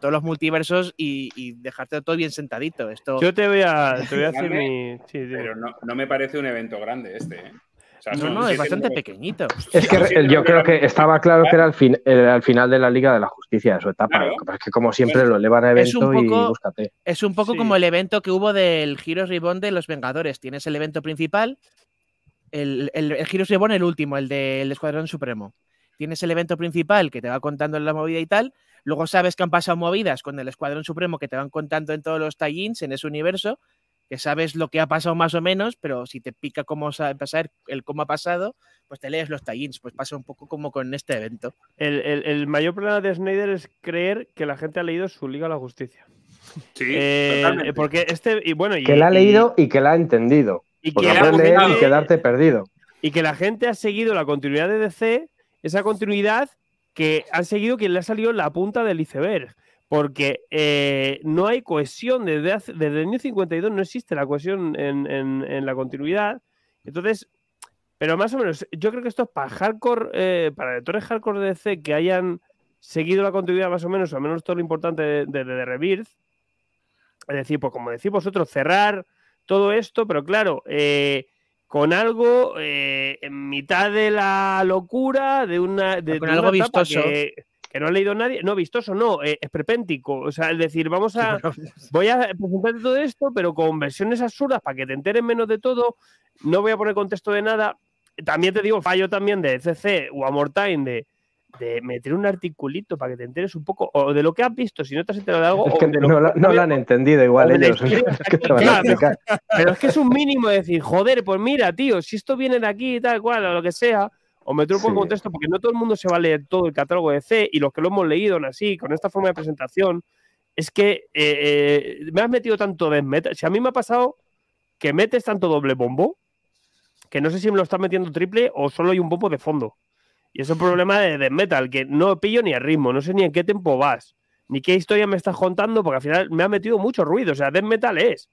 todos los multiversos y, dejarte todo bien sentadito. Esto... Yo te voy a, te hacer mi... Pero no, me parece un evento grande este. ¿eh? no, no, es bastante pequeñito. Es que yo creo que estaba claro que era eh, al, final de la Liga de la Justicia, de su etapa. es que como siempre lo elevan a evento y búscate. Es un poco como el evento que hubo del Giro Ribón de los Vengadores. Tienes el evento principal el, giro se el último, el del Escuadrón Supremo. Tienes el evento principal que te va contando la movida y tal. Luego sabes que han pasado movidas con el Escuadrón Supremo que te van contando en todos los tallins, en ese universo, que sabes lo que ha pasado más o menos, pero si te pica cómo pasar el cómo ha pasado, pues te lees los tallins. Pues pasa un poco como con este evento. El, mayor problema de Snyder es creer que la gente ha leído su Liga a la Justicia. Sí, eh, porque este, y bueno, que la ha leído y que la ha entendido. Y, que quedarte perdido. Y que la gente ha seguido la continuidad de DC, esa continuidad que han seguido quien le ha salido la punta del iceberg. Porque eh, no hay cohesión. Desde, desde el año 52 no existe la cohesión en, en, la continuidad. Entonces, pero más o menos, yo creo que esto es eh, para hardcore, para lectores hardcore de DC que hayan seguido la continuidad más o menos, al menos todo lo importante de, de, Rebirth. Es decir, pues como decís vosotros, cerrar todo esto, pero claro, eh, con algo eh, en mitad de la locura, de una. con algo vistoso. Que, no ha leído nadie. No, vistoso, no, eh, es prepéntico. O sea, es decir, vamos a. voy a presentarte todo esto, pero con versiones absurdas para que te enteren menos de todo. No voy a poner contexto de nada. También te digo, fallo también de CC o Amortine de de meter un articulito para que te enteres un poco o de lo que has visto, si no te has enterado de algo. que no, lo, han entendido igual ellos. pero es que es un mínimo de decir, joder, pues mira, tío, si esto viene de aquí y tal cual, o lo que sea, o meter un poco contexto, porque no todo el mundo se va a leer todo el catálogo de C y los que lo hemos leído así, con esta forma de presentación, es que eh, eh, me has metido tanto meta. Si a mí me ha pasado que metes tanto doble bombo, que no sé si me lo estás metiendo triple o solo hay un bombo de fondo. Y es un problema de, death metal, que no pillo ni el ritmo, no sé ni en qué tiempo vas, ni qué historia me estás contando, porque al final me ha metido mucho ruido. O sea, death metal es.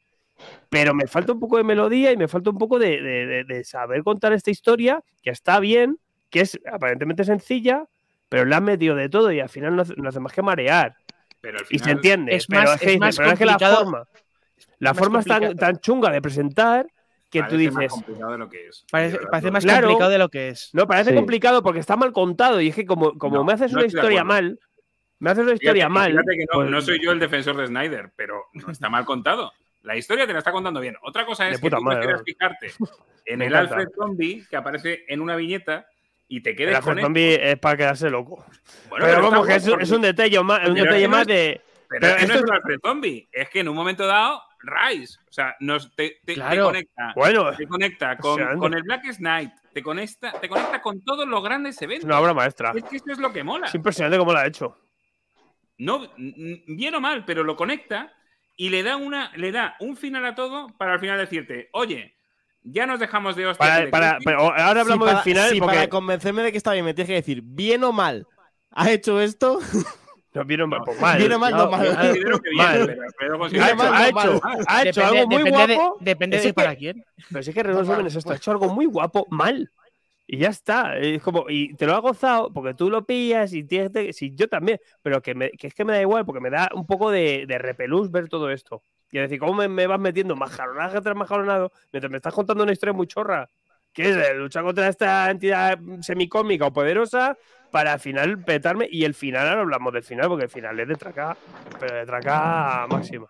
Pero me falta un poco de melodía y me falta un poco de, saber contar esta historia, que está bien, que es aparentemente sencilla, pero la han metido de todo y al final no, hace más que marear. Y se entiende. Es más, es, que la forma, la forma es tan chunga de presentar que parece tú dices. Más complicado de lo que es. Parece, más complicado de lo que es. No, parece complicado porque está mal contado. Y es que como, como me haces una historia mal, me haces una historia mal. Fíjate que pues no, soy yo el defensor de Snyder, pero está mal contado. La historia te la está contando bien. Otra cosa es que tú madre, quieras fijarte en el Alfred Zombie que aparece en una viñeta y te quedes el Alfred Zombie es para quedarse loco. Bueno, pero, vamos, que es, un detalle más, un detalle más de. Pero, no es un Alfred Zombie. Es que en un momento dado Rise. O sea, nos, te, conecta, te conecta con, el Black Knight, te conecta, te conecta con todos los grandes eventos. Una obra maestra. Es que esto es lo que mola. Es impresionante cómo lo ha hecho. No, bien o mal, pero lo conecta y le da, una, le da un final a todo para al final decirte, oye, ya nos dejamos de hostia. ahora hablamos del final. Sí, porque... Para convencerme de que está bien, me tienes que decir, bien o mal, ¿ha hecho esto? No, mal, pues, Ha hecho, algo muy guapo. depende de para quién. Pero sí que esto. Ha hecho pues. algo muy guapo mal. Y ya está. Es como, y te lo ha gozado porque tú lo pillas y tienes. si yo también. Pero que, es que me da igual porque me da un poco de, repelús ver todo esto. Y decir, ¿cómo me, vas metiendo majaronaje tras majaronado mientras me estás contando una historia muy chorra? que es luchar contra esta entidad semicómica o poderosa para al final petarme. Y el final, ahora hablamos del final, porque el final es de traca, pero de traca máxima.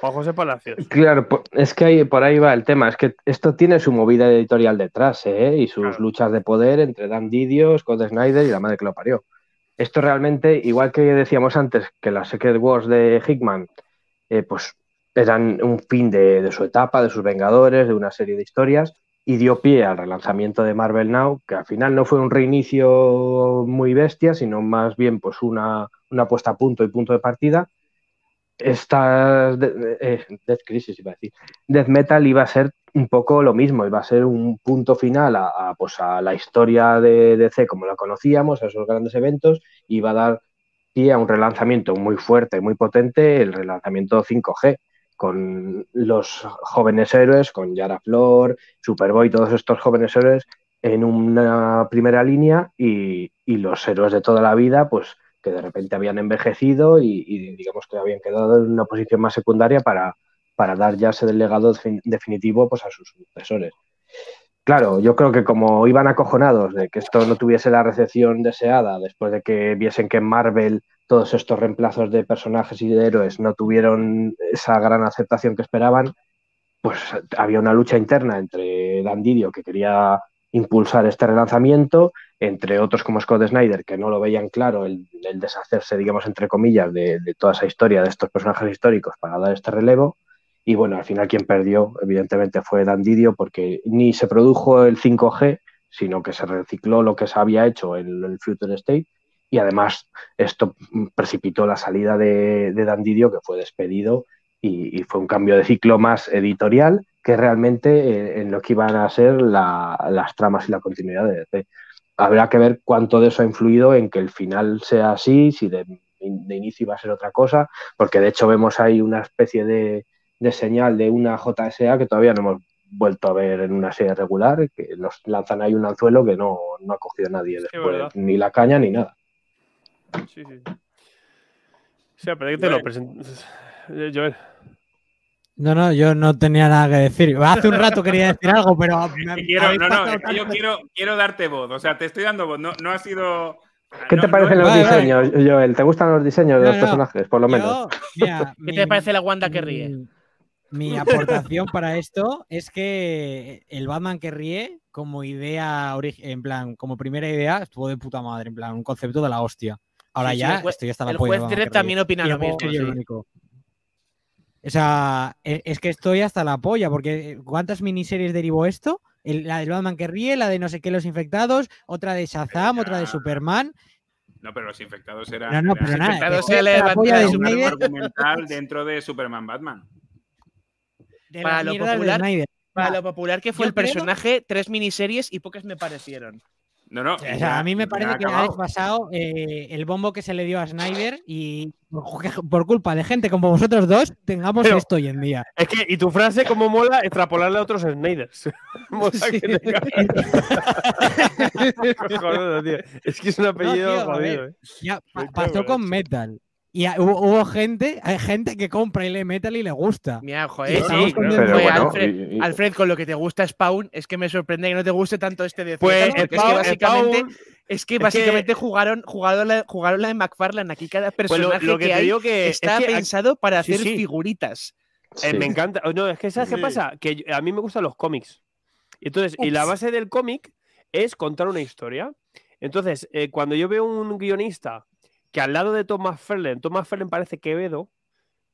Juan José Palacios. Claro, es que ahí, por ahí va el tema. Es que esto tiene su movida editorial detrás, ¿eh? Y sus luchas de poder entre Dan Didio, Scott Snyder y la madre que lo parió. Esto realmente, igual que decíamos antes, que las Secret Wars de Hickman, eh, pues eran un fin de, su etapa, de sus Vengadores, de una serie de historias y dio pie al relanzamiento de Marvel Now, que al final no fue un reinicio muy bestia, sino más bien pues una, una puesta a punto y punto de partida. Esta eh, Death Crisis iba a decir. Death Metal iba a ser un poco lo mismo, iba a ser un punto final a, a, pues a la historia de DC como la conocíamos, a esos grandes eventos, y iba a dar pie a un relanzamiento muy fuerte, y muy potente, el relanzamiento 5G, con los jóvenes héroes, con Yara Flor, Superboy, todos estos jóvenes héroes en una primera línea y, los héroes de toda la vida, pues que de repente habían envejecido y, digamos que habían quedado en una posición más secundaria para, para dar ya ese legado definitivo pues, a sus sucesores. Claro, yo creo que como iban acojonados de que esto no tuviese la recepción deseada después de que viesen que Marvel todos estos reemplazos de personajes y de héroes no tuvieron esa gran aceptación que esperaban, pues había una lucha interna entre Dandidio, que quería impulsar este relanzamiento, entre otros como Scott Snyder, que no lo veían claro el, deshacerse, digamos, entre comillas, de, de, toda esa historia, de estos personajes históricos para dar este relevo. Y bueno, al final quien perdió, evidentemente, fue Dandidio, porque ni se produjo el 5G, sino que se recicló lo que se había hecho en el Future State y además esto precipitó la salida de, Dandidio, que fue despedido, y, fue un cambio de ciclo más editorial que realmente eh, en lo que iban a ser las tramas y la continuidad de DC. E Habrá que ver cuánto de eso ha influido en que el final sea así, si de, inicio iba a ser otra cosa, porque de hecho vemos ahí una especie de, señal de una JSA que todavía no hemos vuelto a ver en una serie regular, que nos lanzan ahí un anzuelo que no, ha cogido nadie después, ni la caña ni nada. Sí, O pero te lo eh, Joel. No, no, yo no tenía nada que decir. Hace un rato quería decir algo, pero. quiero, yo quiero, darte voz. O sea, te estoy dando voz. No, ha sido. ¿Qué te parecen los diseños, Joel? ¿Te gustan los diseños de los personajes, por lo menos? ¿Qué te parece la Wanda que ríe? Mi, mi aportación para esto es que el Batman que ríe, como idea, en plan, como primera idea, estuvo de puta madre, en plan, un concepto de la hostia. Ahora ya, estoy hasta la El juez también opina lo mismo. O sea, e, es que estoy hasta la polla, porque eh, ¿cuántas miniseries derivó esto? la del Batman que ríe, la de no sé qué, los infectados, otra de Shazam, otra de Superman. No, pero los infectados eran. No, no, pero los nada, infectados era el de argumental dentro de Superman Batman. para, lo popular, para, lo popular, que fue el personaje, tres miniseries y pocas me parecieron. No, no. a mí me parece que ha pasado eh, el bombo que se le dio a Snyder y por, culpa de gente como vosotros dos tengamos esto hoy en día. Es que, y tu frase, cómo mola, extrapolarle a otros Snyders. es que es un apellido jodido. Eh. Ya, pasó con Metal. Y hubo, gente, hay gente que compra y le metal y le gusta. Mira, joder, Alfred, con lo que te gusta Spawn, es que me sorprende que no te guste tanto este de Pues es que básicamente, jugaron, jugaron la, jugaron de McFarlane. Aquí cada pues personaje lo, que, está pensado para hacer figuritas. Eh, me encanta. Oh, no, es que ¿sabes qué pasa? Que a mí me gustan los cómics. Entonces, y la base del cómic es contar una historia. Entonces, eh, cuando yo veo un guionista que al lado de Thomas Ferlen, Thomas Ferlen parece Quevedo,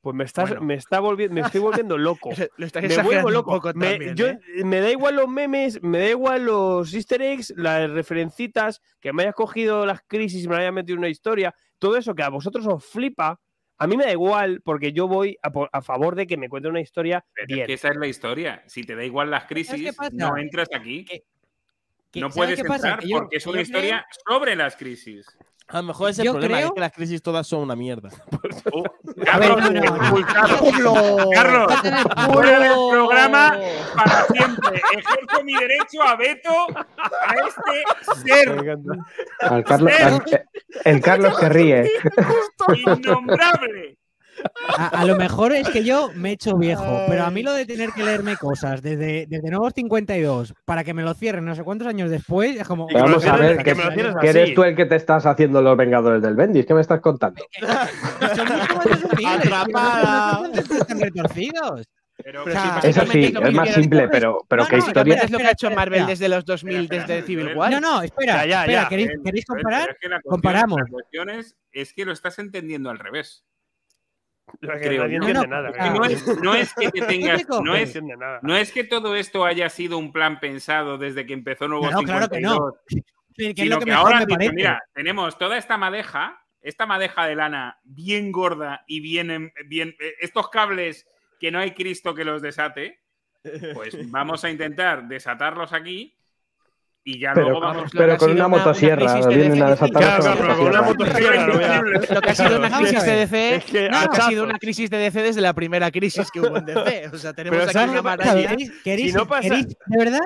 pues me, me, está volviendo, me estoy volviendo loco. me vuelvo loco. me, ¿eh? me, da igual los memes, me da igual los easter eggs, las referencitas, que me hayas cogido las crisis y me hayas metido una historia, todo eso que a vosotros os flipa, a mí me da igual porque yo voy a, favor de que me cuente una historia bien. esa es la historia. Si te da igual las crisis, no entras aquí. no puedes entrar porque es una historia sobre las crisis. A lo mejor ese Yo problema creo... es que las crisis todas son una mierda. Oh, Carlos, a ver, no, no. Carlos, Carlos fuera programa para siempre. Ejerzo mi derecho a veto a este ser. Al Carlos, el Carlos que ríe. Innombrable. A, lo mejor es que yo me he hecho viejo, pero a mí lo de tener que leerme cosas desde, desde Nuevos 52 para que me lo cierren no sé cuántos años después es como. Vamos a ver, que, eres tú el que te estás haciendo los Vengadores del Bendis, ¿qué me estás contando? Atrapada. retorcidos. Pero, eso sí, es más simple, pero, pero ¿qué historia? es lo que ha hecho Marvel desde los 2000, desde Civil War. No, no, espera, ya, ¿queréis, comparar? Comparamos. La es que lo estás entendiendo al revés. No, es, que todo esto haya sido un plan pensado desde que empezó Nuevo no, Claro que no. ahora tenemos toda esta madeja, esta madeja de lana bien gorda y bien eh, estos cables que no hay Cristo que los desate, pues vamos a intentar desatarlos aquí y ya pero, Pero con una, motosierra, claro, con una motosierra. lo que ha sido una crisis de DC, ha sido una crisis de DC desde la primera crisis que hubo en DC. O sea, tenemos pero aquí ¿Queréis, si ¿Queréis, de verdad?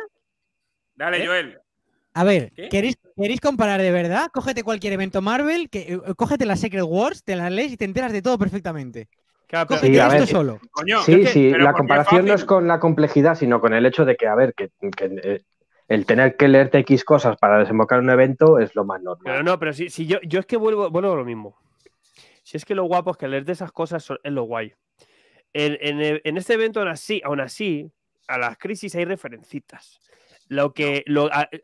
Dale, ¿Eh? Joel. A ver, ¿queréis, comparar de verdad? Cógete cualquier evento Marvel, que, eh, eh, cógete las Secret Wars, te las lees y te enteras de todo perfectamente. Cógete esto solo. sí, sí, la comparación no es con la complejidad, sino con el hecho de que, a ver, que el tener que leerte X cosas para desembocar un evento es lo más normal. Pero no, pero si, yo, yo es que vuelvo, vuelvo a lo mismo. Si es que lo guapo es que leerte esas cosas es lo guay. E, en, este evento, aún así, aún así, a las crisis hay referencitas. Lo que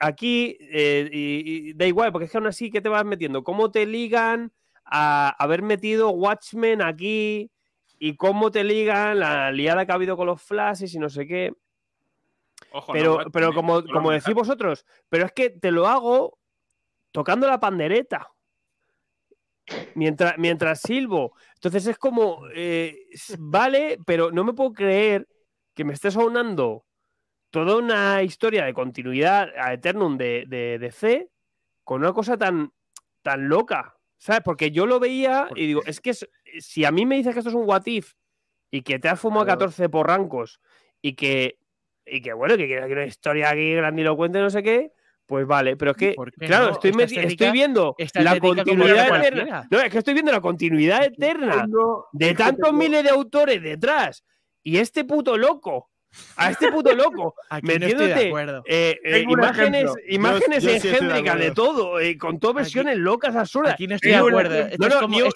aquí eh, da igual, porque es que aún así, ¿qué te vas metiendo? ¿Cómo te ligan a haber metido Watchmen aquí? ¿Y cómo te ligan la liada que ha habido con los flashes y no sé qué? pero, pero como, decís vosotros, pero es que te lo hago tocando la pandereta. Mientras, mientras silbo. Entonces es como, eh, vale, pero no me puedo creer que me estés aunando toda una historia de continuidad a Eternum de, de, C con una cosa tan, tan loca. ¿Sabes? Porque yo lo veía y digo, es que si a mí me dices que esto es un what if y que te has fumado 14 porrancos y que y que bueno, que hay una historia aquí grandilocuente, no sé qué, pues vale, pero es que, claro, estoy, estoy, viendo la continuidad eterna. No, es que estoy viendo la continuidad eterna de tantos miles de autores detrás y este puto loco a este puto loco. Aquí no estoy de acuerdo. Eh, eh, imágenes imágenes de, todo, eh, con todas versiones locas absurdas. Aquí no estoy de acuerdo. Esto,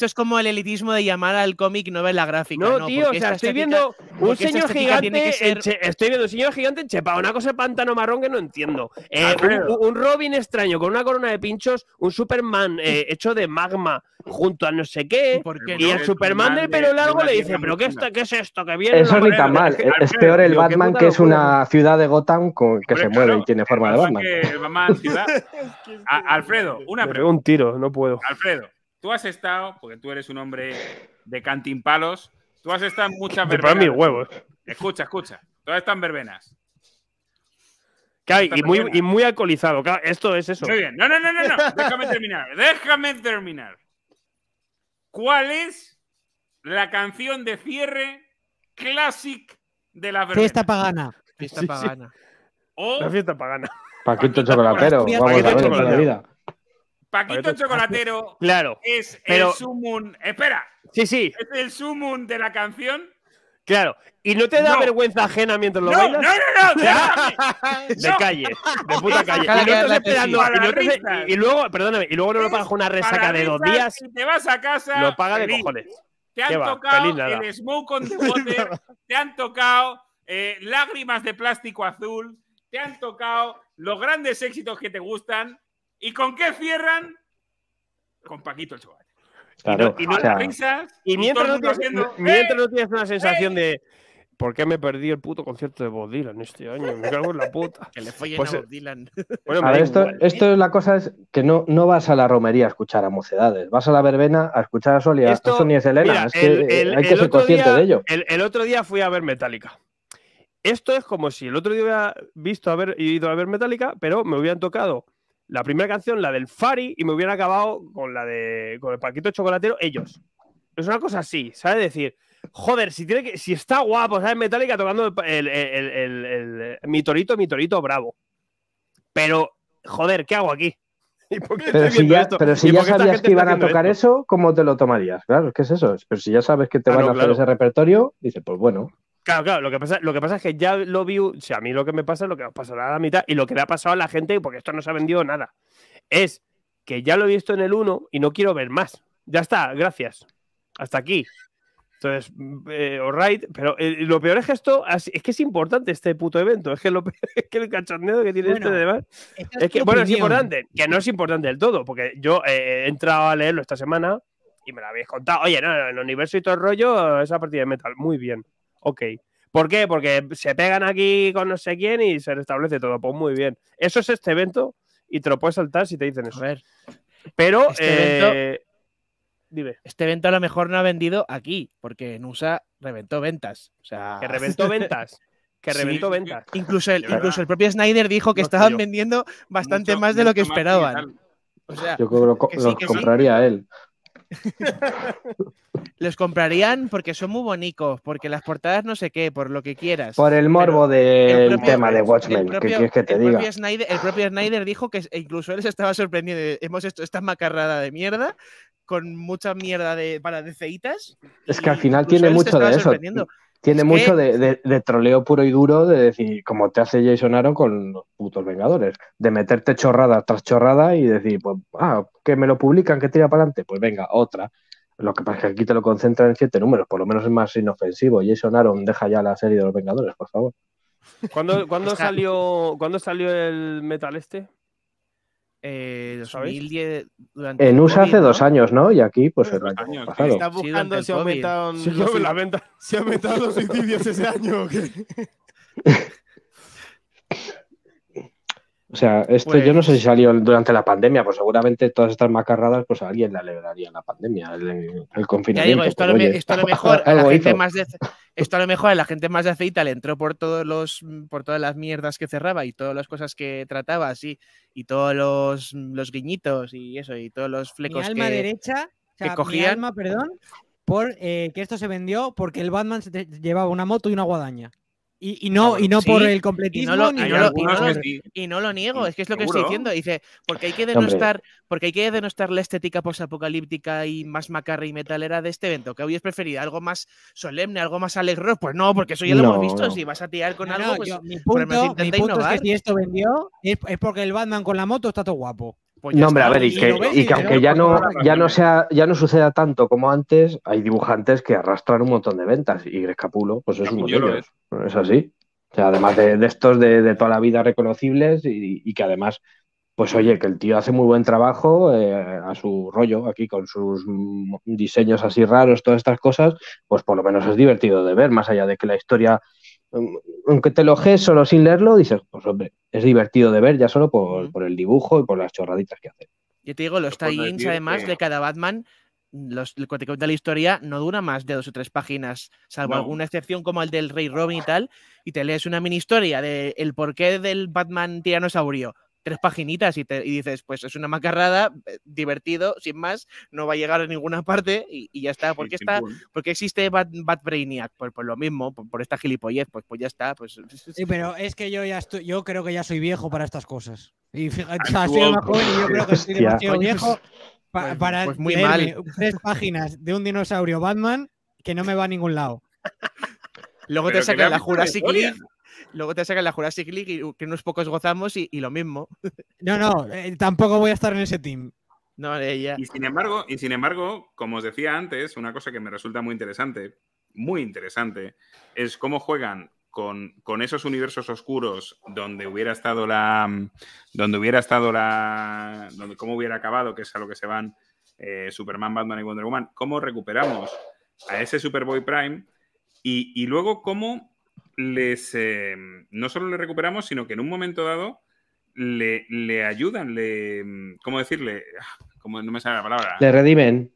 es como, el elitismo de llamar al cómic novela gráfica. No, tío, o sea, estoy viendo un señor gigante. estoy viendo un señor gigante enchepado, una cosa de pantano marrón que no entiendo. Ah, un, Robin extraño con una corona de pinchos, un Superman hecho de magma junto a no sé qué. y el Superman del pelo largo le dice: ¿Pero qué, es esto que viene? ni tan mal. Es peor el Batman, que es una ciudad de Gotham que se mueve y tiene forma de Batman. Alfredo, una pregunta. un tiro, no puedo. Alfredo, tú has estado, porque tú eres un hombre de cantimpalos, tú has estado en muchas verbenas. mis huevos. Escucha, escucha. Todas están verbenas. y, muy, y alcoholizado. esto es eso. Muy bien. No, no, no, no, Déjame terminar. Déjame terminar. ¿Cuál es la canción de cierre clásica de la Fiesta pagana. Fiesta pagana. La fiesta pagana. Paquito, chocolatero. Vamos a ver, Paquito, Chocolatero claro, es el sumum. Espera. Sí, sí. Es el sumum de la canción. Claro. ¿Y no te da vergüenza ajena mientras lo bailas? No, no, no. de calle. De puta calle. y esperando. E- y, luego, perdóname, y luego no lo pagas una resaca de dos días. Si te vas a casa. Lo paga de cojones. Te han tocado el eh, Smoke on the Water, te han tocado Lágrimas de Plástico Azul, te han tocado los grandes éxitos que te gustan. ¿Y con qué cierran? Con Paquito el Chocolate. Claro, y, no, y, mientras, no tienes, una sensación de ¿por qué me perdí el puto concierto de Bob Dylan este año? Me cago en la puta. que le follen pues, a Bob eh, Dylan. esto, es la cosa es que no, no vas a la romería a escuchar a mocedades, vas a la verbena a escuchar a Sol esto, a Sonia es Elena. es hay que ser consciente de ello. El, otro día fui a ver Metallica. Esto es como si el otro día hubiera visto haber ido a ver Metallica, pero me hubieran tocado la primera canción, la del Fari, y me hubieran acabado con la de con el Paquito Chocolatero, ellos. Es una cosa así, ¿sabes? Decir, Joder, si, tiene que, si está guapo, ¿sabes? Metallica tocando el, el, el, mi torito, mi torito bravo. Pero, joder, ¿qué hago aquí? pero, si ya, pero si ya, sabías que iban a tocar eso, ¿cómo te lo tomarías? Claro, ¿qué es eso? Pero si ya sabes que te ah, van a hacer ese repertorio, dices, pues bueno. Claro, claro, lo que, pasa, lo que pasa es que ya lo vi, Si a mí lo que me pasa es lo que ha pasado a la mitad y lo que le ha pasado a la gente, porque esto no se ha vendido nada, es que ya lo he visto en el 1 y no quiero ver más. Ya está, gracias. Hasta aquí. Entonces, eh, alright, pero eh, lo peor es que esto es que es importante este puto evento. Es que, lo el cachondeo que tiene este demás. Es, que, bueno, es importante, que no es importante del todo, porque yo eh, he entrado a leerlo esta semana y me lo habéis contado. Oye, no, el universo y todo el rollo, es a partir de metal, muy bien. Ok. ¿Por qué? Porque se pegan aquí con no sé quién y se restablece todo. Pues muy bien. Eso es este evento y te lo puedes saltar si te dicen eso. A ver. Pero. Este eh, este evento a lo mejor no ha vendido aquí, porque en USA reventó ventas. O sea... Que reventó ventas. que reventó ventas. Incluso el, incluso el propio Snyder dijo que estaban vendiendo bastante más de lo que esperaban. Yo creo que los compraría él. los comprarían porque son muy bonitos, porque las portadas no sé qué, por lo que quieras. Por el morbo del tema de Watchmen, que te el Propio Snyder, el propio Snyder dijo que e incluso él se estaba sorprendiendo. Hemos hecho esta macarrada de mierda, con mucha mierda de, para deceitas. Es que al final tiene mucho de eso. Tiene mucho de, troleo puro y duro de decir, como te hace Jason Aaron con los putos Vengadores, de meterte chorrada tras chorrada y decir, pues, ah, que me lo publican, que tira para adelante, pues venga, otra. Lo que pasa es que aquí te lo concentran en siete números, por lo menos es más inofensivo. Jason Aaron deja ya la serie de los Vengadores, por favor. ¿Cuándo, salió, ¿cuándo salió el Metal este? Eh, 2010, durante en USA COVID, hace ¿no? dos años, ¿no? Y aquí, pues el año pasado. Está buscando sí, si aumentaron. Si los... la venta. Si aumentaron los suicidios ese año. ¿o qué? O sea, esto yo no sé si pues salió durante la pandemia, pues seguramente todas estas macarradas, pues a alguien la alegraría en la pandemia, el, confinamiento. esto, a lo, mejor a la gente más de esto lo mejor la gente más aceita le entró por todos los, mm, por todas las mierdas que cerraba y todas las cosas que trataba así, y todos los, mm, guiñitos y eso, y todos los flecos. alma que, derecha, Mi alma, perdón, por eh, que esto se vendió porque el Batman se llevaba una moto y una guadaña. Y, no, y no por el completismo. Y no lo, niego, es que es lo que estoy diciendo. Dice, porque hay que denostar, porque hay que denostar la estética posapocalíptica y más macarra y metalera de este evento, que hoy es algo más solemne, algo más alegre. Pues no, porque eso ya lo hemos visto. Si vas a tirar con algo, pues mi punto, mi punto es que si esto vendió, es, es, porque el Batman con la moto está todo guapo. Pues no, hombre, a ver, y que, aunque ya no, ya no sea, ya no suceda tanto como antes, hay dibujantes que arrastran un montón de ventas. Y Grescapulo, pues es un de Es así. O sea, además de, estos de, toda la vida reconocibles y, que además, pues oye, que el tío hace muy buen trabajo eh, a su rollo aquí con sus diseños así raros, todas estas cosas, pues por lo menos es divertido de ver, más allá de que la historia aunque te lo solo sin leerlo, dices, pues hombre, es divertido de ver ya solo por, el dibujo y por las chorraditas que hace. Yo te digo, los tie además de cada Batman, los, el que de la historia no dura más de dos o tres páginas, salvo alguna excepción como el del Rey Robin y tal, y te lees una mini historia de el porqué del Batman tiranosaurio, tres paginitas y, dices, pues es una macarrada, eh, divertido, sin más, no va a llegar a ninguna parte y, ya está. porque está, porque existe Bad, Brainiac? Pues, por pues lo mismo, por, esta gilipollez, pues, pues ya está. Pues... Sí, pero es que yo, ya estoy, yo creo que ya soy viejo para estas cosas. Y fíjate, ah, yo creo que soy viejo pues, pues, para tres páginas de un dinosaurio Batman que no me va a ningún lado. Luego te saca la Jurassic League luego te sacan la Jurassic League y uh, que unos pocos gozamos y, lo mismo. No, no, eh, tampoco voy a estar en ese team. No, ella. Y sin embargo, y sin embargo, como os decía antes, una cosa que me resulta muy interesante, muy interesante, es cómo juegan con, esos universos oscuros donde hubiera estado la. Mm, donde hubiera estado la. donde cómo hubiera acabado, que es a lo que se van eh, Superman, Batman y Wonder Woman, cómo recuperamos a ese Superboy Prime y, y luego cómo les, em, no solo le recuperamos, sino que en un momento dado le, ayudan, le, em, ¿cómo decirle? Ah, Como no me sale la palabra. Le redimen.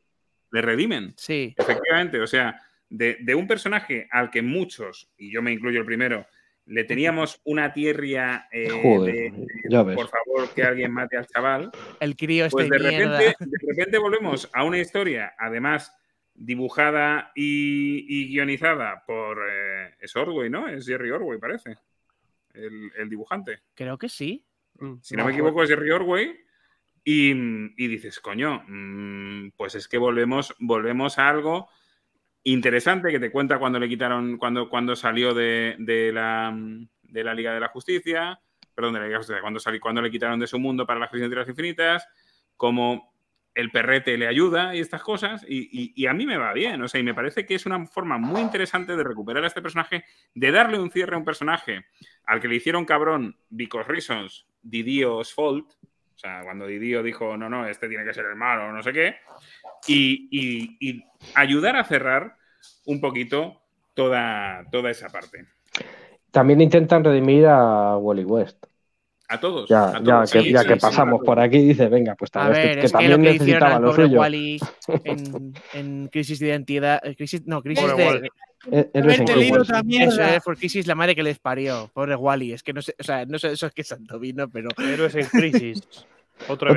Le redimen. Sí. Efectivamente, o sea, de, un personaje al que muchos, y yo me incluyo el primero, le teníamos una tierra eh, de, por favor que alguien mate al chaval. El crío pues este de repente volvemos a una historia, además dibujada y, guionizada por... Eh, es Orway, ¿no? Es Jerry Orway, parece. El, dibujante. Creo que sí. Mm, si no, me equivoco, es Jerry Orway. Y, dices, coño, mm, pues es que volvemos, volvemos a algo interesante que te cuenta cuando le quitaron, cuando, cuando salió de, la, Liga de la Justicia, perdón, de la Liga de la Justicia, cuando, cuando le quitaron de su mundo para las Crisis de las Infinitas, como el perrete le ayuda y estas cosas, y, a mí me va bien, o sea, y me parece que es una forma muy interesante de recuperar a este personaje, de darle un cierre a un personaje al que le hicieron cabrón Because Reasons, Didio's Fault, o sea, cuando Didio dijo, no, no, este tiene que ser el malo, no sé qué, y, ayudar a cerrar un poquito toda, toda esa parte. También intentan redimir a Wally West. A todos. Ya, ya, que, pasamos por aquí, dice, venga, pues tal vez que, también necesitaba lo suyo. en, crisis de identidad, eh, crisis, no, crisis de... Eh, es, por crisis la madre que les parió. Pobre Wally, es que no sé, o sea, no sé eso es que santo vino, pero... Héroes en crisis. Otra,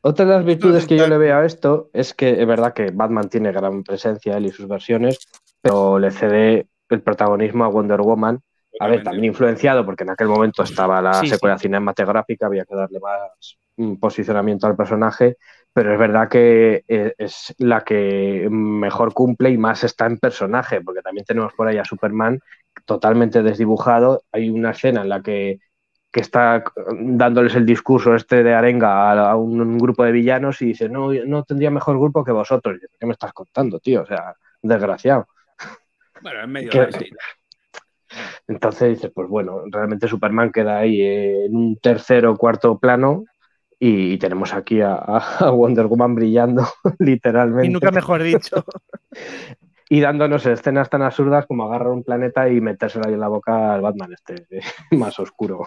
otra de las virtudes que yo le veo a esto es que es verdad que Batman tiene gran presencia él y sus versiones, pero le cede el protagonismo a Wonder Woman, a ver, también influenciado porque en aquel momento estaba la secuela cinematográfica, había que darle más mm, posicionamiento al personaje, pero es verdad que eh, es la que mejor cumple y más está en personaje, porque también tenemos por ahí a Superman totalmente desdibujado. Hay una escena en la que, está dándoles el discurso este de arenga a, un, grupo de villanos y dice, no, no tendría mejor grupo que vosotros. ¿Qué me estás contando, tío? O sea, desgraciado. Bueno, es medio entonces dices, pues bueno, realmente Superman queda ahí eh, en un tercer o cuarto plano y, tenemos aquí a, a, Wonder Woman brillando literalmente. Y nunca mejor dicho. y dándonos escenas tan absurdas como agarrar un planeta y metérselo ahí en la boca al Batman este más oscuro.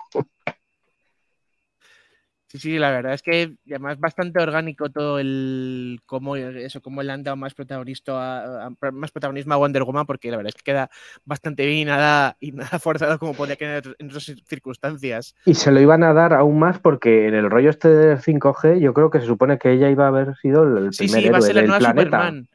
Sí, sí, la verdad es que además bastante orgánico todo el cómo eso, como le han dado más protagonista a, protagonismo a Wonder Woman, porque la verdad es que queda bastante bien y nada, y nada forzado como podría quedar en otras circunstancias. Y se lo iban a dar aún más porque en el rollo este del 5G, yo creo que se supone que ella iba a haber sido el primer sí, sí, iba a ser la nueva Superman.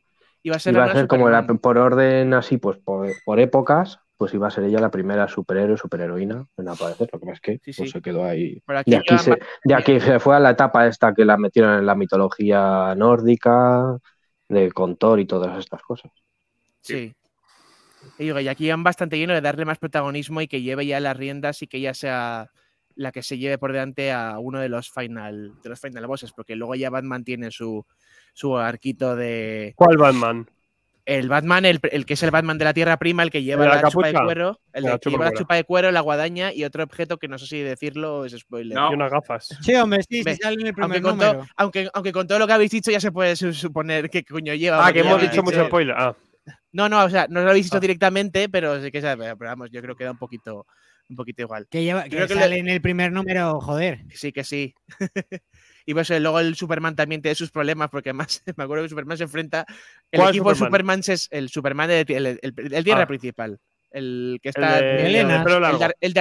Iba a ser, como por orden así, pues por épocas, pues iba a ser ella la primera superhéroe, superheroína en aparecer. Lo que pasa es que pues, se quedó ahí. Aquí de, aquí se, fue a la etapa esta que la metieron en la mitología nórdica, de Contor y todas estas cosas. Sí. Y, aquí van bastante lleno de darle más protagonismo y que lleve ya las riendas y que ella sea la que se lleve por delante a uno de los final, de los final bosses, porque luego ya Batman tiene su, su arquito de. ¿Cuál Batman? el Batman, el, que es el Batman de la Tierra Prima, el que lleva la, chupa de cuero, el la lleva la chupa de cuero, la guadaña y otro objeto que no sé si decirlo es spoiler. No. Y unas gafas. Sí, hombre, sí, sale en el primer aunque aunque, con todo lo que habéis dicho ya se puede suponer qué coño lleva. Ah, que hemos dicho mucho spoiler. Ah. No, no, o sea, no lo habéis dicho ah. directamente, pero sí que pero vamos, yo creo que da un poquito, un poquito igual. Que, lleva, creo que sale en el primer número, joder. Sí, que sí. y luego el Superman también tiene sus problemas, porque además me acuerdo que Superman se enfrenta. El equipo Superman? es el Superman, el, el, Tierra ah. principal, el que está. El, de, el, de, el,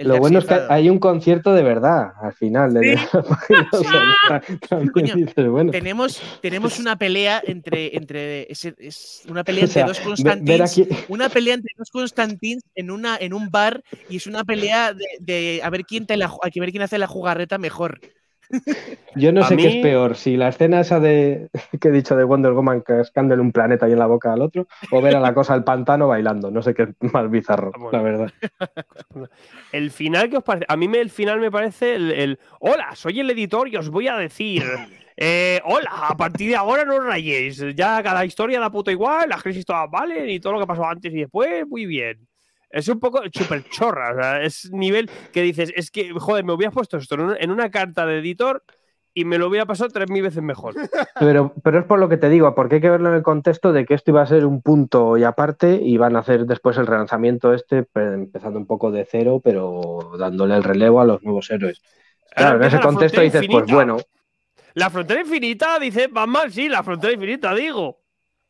lo bueno es que hay un concierto de verdad al final. tenemos, una pelea entre, entre una dos Constantins, una pelea entre en una en un bar y es una pelea de, ver quién la, a ver quién hace la jugarreta mejor. Yo no sé qué es peor, si la escena esa de que he dicho de Wonder Woman escándalo un planeta y en la boca al otro, o ver a la cosa al pantano bailando. No sé qué es más bizarro, ah, la verdad. El final que os parece. A mí me, el final me parece el, Hola, soy el editor y os voy a decir. Eh, hola, a partir de ahora no rayéis. Ya cada historia da puto igual, las crisis todas valen y todo lo que pasó antes y después, muy bien. Es un poco súper chorra, es nivel que dices, es que, joder, me hubiera puesto esto en una carta de editor y me lo hubiera pasado tres mil veces mejor. Pero, pero es por lo que te digo, porque hay que verlo en el contexto de que esto iba a ser un punto y aparte y van a hacer después el relanzamiento este, pues, empezando un poco de cero, pero dándole el relevo a los nuevos héroes. Claro, en ese contexto dices, pues bueno. La frontera infinita, dice mal, sí, la frontera infinita, digo.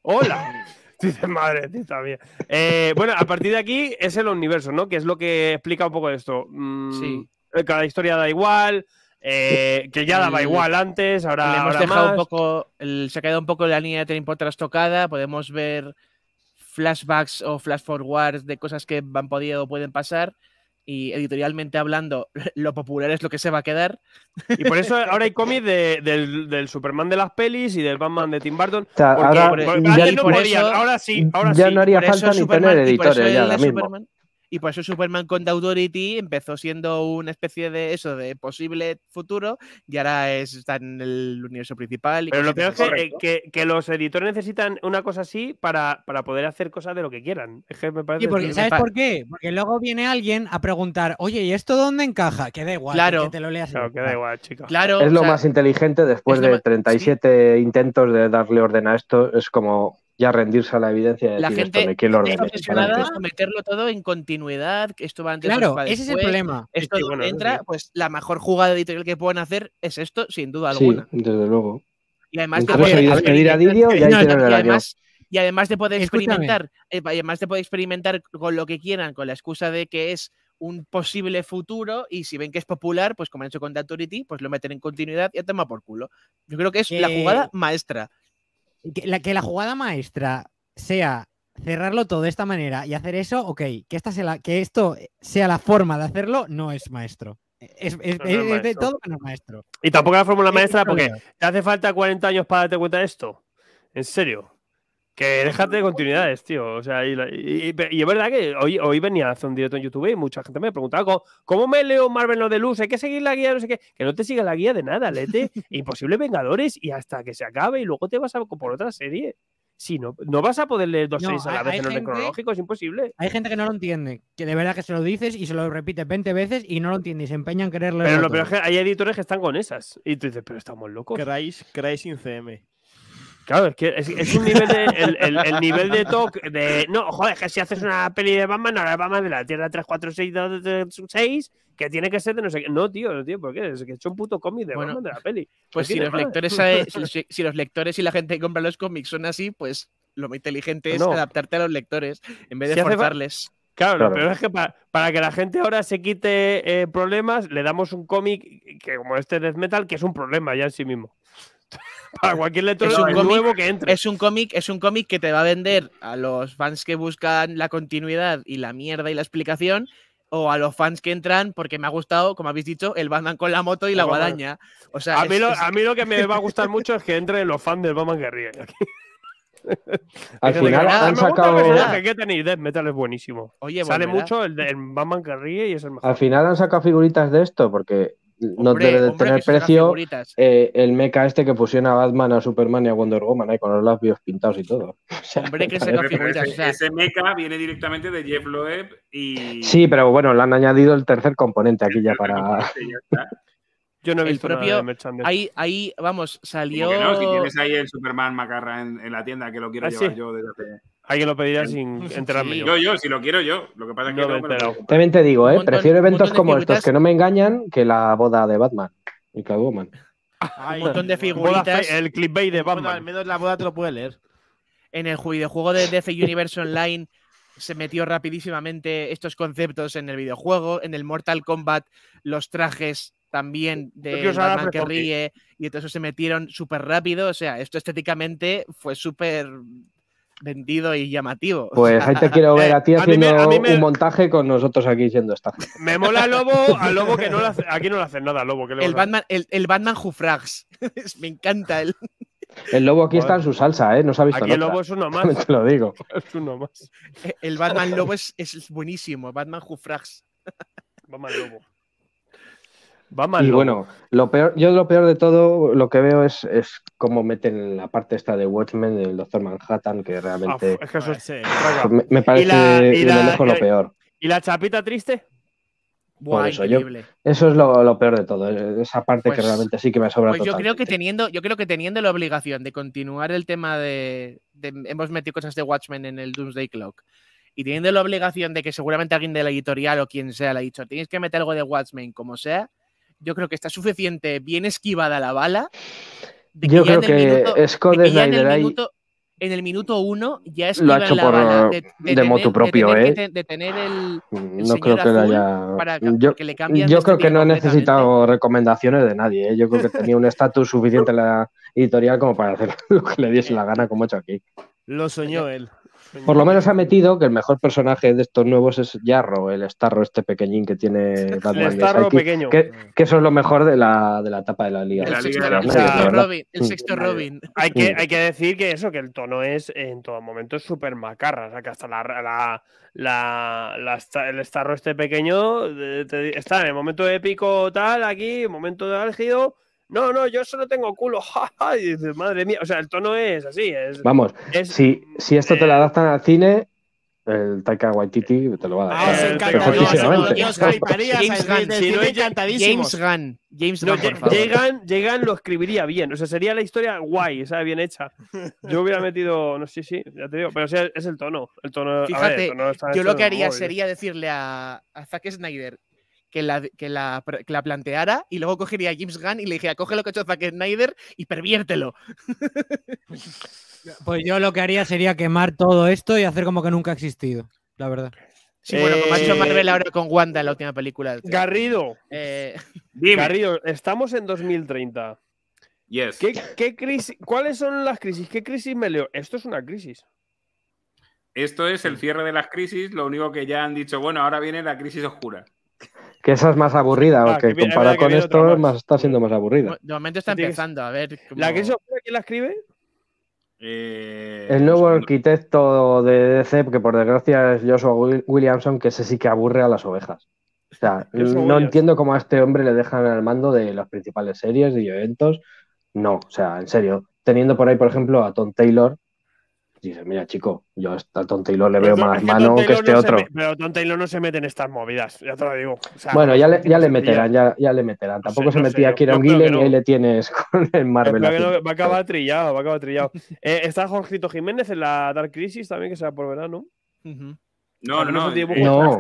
Hola. madre, eh, bueno, a partir de aquí es el universo, ¿no? Que es lo que explica un poco de esto. Mm, sí. Eh, cada historia da igual. Eh, que ya daba igual antes, ahora. dejado un poco. se ha quedado un poco la línea de tiempo trastocada. Podemos ver flashbacks o flash forwards de cosas que han podido o pueden pasar y editorialmente hablando, lo popular es lo que se va a quedar. Y por eso ahora hay cómics de, del, Superman de las pelis y del Batman de Tim Burton. ahora, ahora sí, ahora ya sí. no haría falta ni Superman, tener editores ya, Superman, y por eso Superman con Authority empezó siendo una especie de eso, de posible futuro, y ahora está en el universo principal. Pero lo peor es eh, que, los editores necesitan una cosa así para, poder hacer cosas de lo que quieran. ¿Sabes por qué? Porque luego viene alguien a preguntar, oye, ¿y esto dónde encaja? Que igual, claro. que te lo leas. Claro, que da igual, chicos. es lo más inteligente después de 37 intentos de darle orden a esto. Es como, ya rendirse a la evidencia de la gente lo meterlo todo en continuidad, esto va antes Claro, ese es el problema. Esto entra, pues la mejor jugada editorial que pueden hacer es esto, sin duda alguna. Sí, desde luego. Y además, de poder experimentar, eh, además de poder experimentar con lo que quieran, con la excusa de que es un posible futuro y si ven que es popular, pues como han hecho con The Authority, pues lo meten en continuidad y a tema por culo. Yo creo que es la jugada maestra. Que la, jugada maestra sea cerrarlo todo de esta manera y hacer eso, ok, que, esta sea la, que esto sea la forma de hacerlo, no es maestro. Es, de todo maestro. Y tampoco la fórmula maestra porque te hace falta 40 años para darte cuenta de esto. ¿En serio? Que déjate de continuidades, tío. O sea, y, es verdad que hoy, hoy venía a hacer un directo en YouTube y mucha gente me preguntaba ¿cómo, cómo me leo Marvel no de luz? Hay que seguir la guía, no sé qué. Que no te siga la guía de nada, Lete. Imposible Vengadores y hasta que se acabe y luego te vas a por otra serie. si no, no vas a poder leer dos series a la vez en orden cronológico, es imposible. Hay gente que no lo entiende, que de verdad que se lo dices y se lo repites 20 veces y no lo entiende y se empeñan en quererlo. Pero lo es que hay editores que están con esas. Y tú dices, pero estamos locos. Crais, sin CM. Claro, es que es, un nivel de. El, nivel de toque. De, no, joder, que si haces una peli de Batman, ahora Batman de la Tierra 3, 4, 6, 2, 3, 6, que tiene que ser de no sé qué. No, tío, no, tío, ¿por qué? Es que he hecho un puto cómic de Batman de la peli. Pues si los, lectores, si, si los lectores y la gente que compra los cómics son así, pues lo más inteligente es adaptarte a los lectores en vez de forzarles. Claro, lo peor es que para, para, que la gente ahora se quite eh, problemas, le damos un cómic que como este Death Metal, que es un problema ya en sí mismo. cualquier es un nuevo que entre. Es un cómic, es un cómic que te va a vender a los fans que buscan la continuidad y la mierda y la explicación o a los fans que entran porque me ha gustado, como habéis dicho, el Batman con la moto y la guadaña. O sea, a, mí lo, que me va a gustar mucho es que entren los fans del Batman que Al final han, sacado. ¿Qué tenéis? Death Metal es buenísimo. Oye, Sale pues mucho el, del Batman que ríe y es el mejor. Al final han sacado figuritas de esto porque no debe de tener precio eh, el mecha este que pusieron a Batman, a Superman y a Wonder Woman, ahí eh, con los labios pintados y todo. hombre, que se Ese, ese mecha viene directamente de Jeff Loeb y... Sí, pero bueno, le han añadido el tercer componente aquí ya para... Yo no he el propio, ahí, ahí, vamos, salió... Si tienes ahí el Superman Macarra en, la tienda, que lo quiero ah, llevar yo desde hace... Alguien lo pediría sin enterarme. Yo, yo, si lo quiero yo. Lo que pasa es que no me También te digo, ¿eh? prefiero eventos como estos que no me engañan que la boda de Batman y Catwoman. Hay ah, un montón de figuritas. el clipbait de Batman. al menos la boda te lo puede leer. En el videojuego de DC Universe Online se metió rapidísimamente estos conceptos en el videojuego, en el Mortal Kombat, los trajes también de Batman que ríe y todo eso se metieron súper rápido. O sea, esto estéticamente fue súper vendido y llamativo. Pues ahí te quiero ver a ti eh, haciendo un montaje con nosotros aquí siendo esta. Me mola Lobo, a Lobo que no lo hace, aquí no lo hacen nada, Lobo. el, Batman, el, Batman Jufrags. me encanta él. El lobo aquí está en su salsa, ¿eh? No Aquí el lobo es uno más. Te lo digo. Es uno más. El Batman lobo es, buenísimo. Batman Jufrags. Batman lobo. Y bueno, lo peor, yo lo peor de todo lo que veo es, es cómo meten la parte esta de Watchmen del Doctor Manhattan, que realmente me, parece lo eh, peor. ¿Y la chapita triste? Buah, eso, es lo, peor de todo, esa parte que pues, realmente sí que me sobra. Pues yo creo que teniendo, yo creo que teniendo la obligación de continuar el tema de, hemos metido cosas de Watchmen en el Doomsday Clock y teniendo la obligación de que seguramente alguien de la editorial o quien sea le ha dicho, tienes que meter algo de Watchmen como sea, yo creo que está suficiente bien esquivada la bala. yo creo que Scott de en, el minuto, uno ya es lo hecho por, de, uh, moto propio, ¿eh? Mm, el, no creo que haya... para yo, que le yo creo que no ha necesitado recomendaciones de nadie. ¿eh? Yo creo que tenía un estatus suficiente en la editorial como para hacer lo que le diese la gana, como ha hecho aquí. Lo soñó él. Por lo menos ha metido que el mejor personaje de estos nuevos es Yarro, el Starro este pequeñín que tiene El Starro pequeño. Que, eso es lo mejor de la, etapa de la liga. El, sexto, Robin, el sexto Robin. Hay que, mm. hay que decir que eso, que el tono es en todo momento súper macarra. O sea, que hasta el Starro este pequeño está en el momento épico tal, aquí, momento de álgido no, no, yo solo tengo culo, madre mía, o sea, el tono es así. Vamos, si, si esto te lo eh, adaptan al cine, el Taika Waititi te lo va a dar. Ah, James Gunn, James Gunn. James no, lo escribiría bien. O sea, sería la historia guay, sea, Bien hecha. Yo hubiera metido, no sé, sí, ya te digo, pero o es el tono. El tono Fíjate, yo lo que haría sería decirle a Zack Snyder, que la, planteara y luego cogería a James Gunn y le dijera, coge lo que ha hecho Zack Snyder y perviértelo. Pues yo lo que haría sería quemar todo esto y hacer como que nunca ha existido, la verdad. Sí, bueno, como ha hecho eh, Marvel ahora con Wanda en la última película. Garrido. Eh, Garrido, estamos en 2030. Yes. qué crisis, ¿Cuáles son las crisis? ¿Qué crisis me leo? Esto es una crisis. Esto es el cierre de las crisis, lo único que ya han dicho, bueno, ahora viene la crisis oscura que esa es más aburrida, ah, que comparado con esto está siendo más aburrida. De está empezando, a ver. ¿La que quién la escribe? el eh, nuevo pues, arquitecto de DC, que por desgracia es Joshua Williamson, que ese sí que aburre a las ovejas. O sea, no entiendo cómo a este hombre le dejan al mando de las principales series y eventos. No, o sea, en serio. Teniendo por ahí, por ejemplo, a Tom Taylor, dices, mira, chico, yo a Tom Taylor le veo más mano que, este otro. pero Tom no se mete en estas movidas, ya te lo digo. bueno, ya le, ya le meterán, ya, ya, le meterán. Tampoco se metía no Gillen y ahí le tienes con el Marvel. va a acabar trillado, va a acabar trillado. Eh, está Jorgito Jiménez en la Dark Crisis también, que será por verano. No, no, no. Eh, no,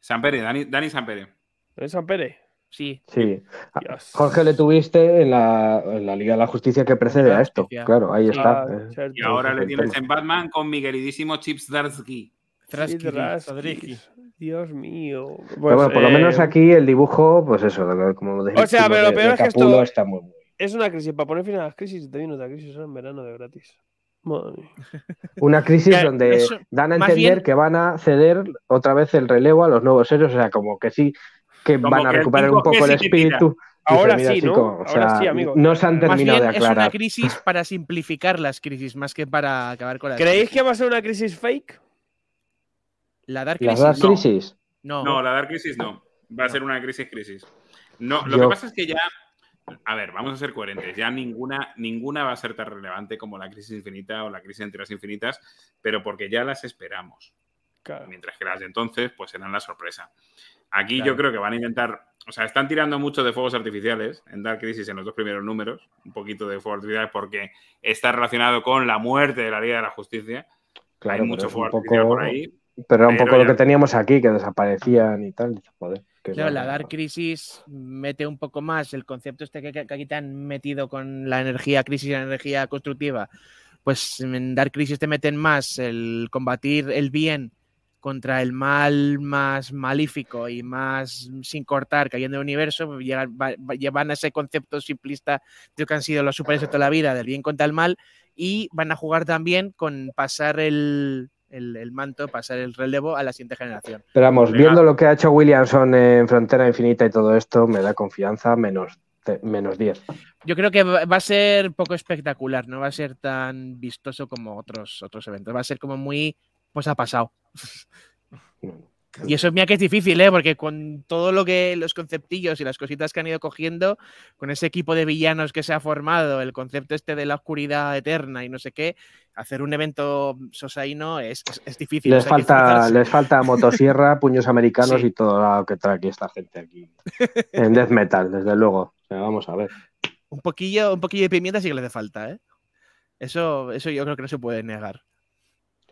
San mm. Pérez. Dani, Dani San Pérez. Dani San Pérez. Sí. sí. Ah, Jorge le tuviste en la, Liga de la Justicia que precede a esto. Claro, ahí está. Eh. y ahora le tienes en Batman con mi queridísimo Chips Darsky. Dios mío. bueno, por lo eh, menos aquí el dibujo, pues eso, como O sea, pero lo peor es que esto es una crisis. Para poner fin a las crisis, te vino otra crisis en verano de gratis. Una crisis donde dan a entender que van a ceder otra vez el relevo a los nuevos héroes. O sea, como que sí, que van a recuperar un poco el espíritu. Ahora sí, ¿no? Ahora sí, amigo. No se han terminado de aclarar. Es una crisis para simplificar las crisis, más que para acabar con las. ¿Creéis que va a ser una crisis fake? ¿La Dark Crisis? No. no. la Dark Crisis no. Va a ser una crisis crisis. No, lo que pasa es que ya. A ver, vamos a ser coherentes. Ya ninguna, ninguna va a ser tan relevante como la crisis infinita o la crisis entre las infinitas, pero porque ya las esperamos. Mientras que las de entonces, pues eran la sorpresa. Aquí yo creo que van a intentar, o sea, están tirando mucho de fuegos artificiales en Dark Crisis en los dos primeros números, un poquito de fuegos artificiales porque está relacionado con la muerte de la Liga de la Justicia. Claro, Hay mucho fuego artificial por ahí. Pero era un poco lo que teníamos aquí, que desaparecían y tal. claro, la Dark Crisis mete un poco más el concepto este que aquí te han metido con la energía crisis y la energía constructiva pues en Dark Crisis te meten más el combatir el bien contra el mal más malífico y más sin cortar cayendo el universo, pues, llevan ese concepto simplista de que han sido los superhéroes de toda la vida, del bien contra el mal, y van a jugar también con pasar el, manto, pasar el relevo a la siguiente generación. Pero vamos, viendo lo que ha hecho Williamson en Frontera Infinita y todo esto, me da confianza menos menos 10. Yo creo que va a ser poco espectacular, no va a ser tan vistoso como otros, otros eventos. Va a ser como muy pues ha pasado. Y eso es mía que es difícil, ¿eh? porque con todo lo que los conceptillos y las cositas que han ido cogiendo, con ese equipo de villanos que se ha formado, el concepto este de la oscuridad eterna y no sé qué, hacer un evento sosaino es, es, difícil. Les, falta, les falta motosierra, puños americanos y todo lo que trae aquí esta gente aquí. En death metal, desde luego. vamos a ver. Un poquillo, un poquillo de pimienta sí que le hace falta, ¿eh? Eso, eso yo creo que no se puede negar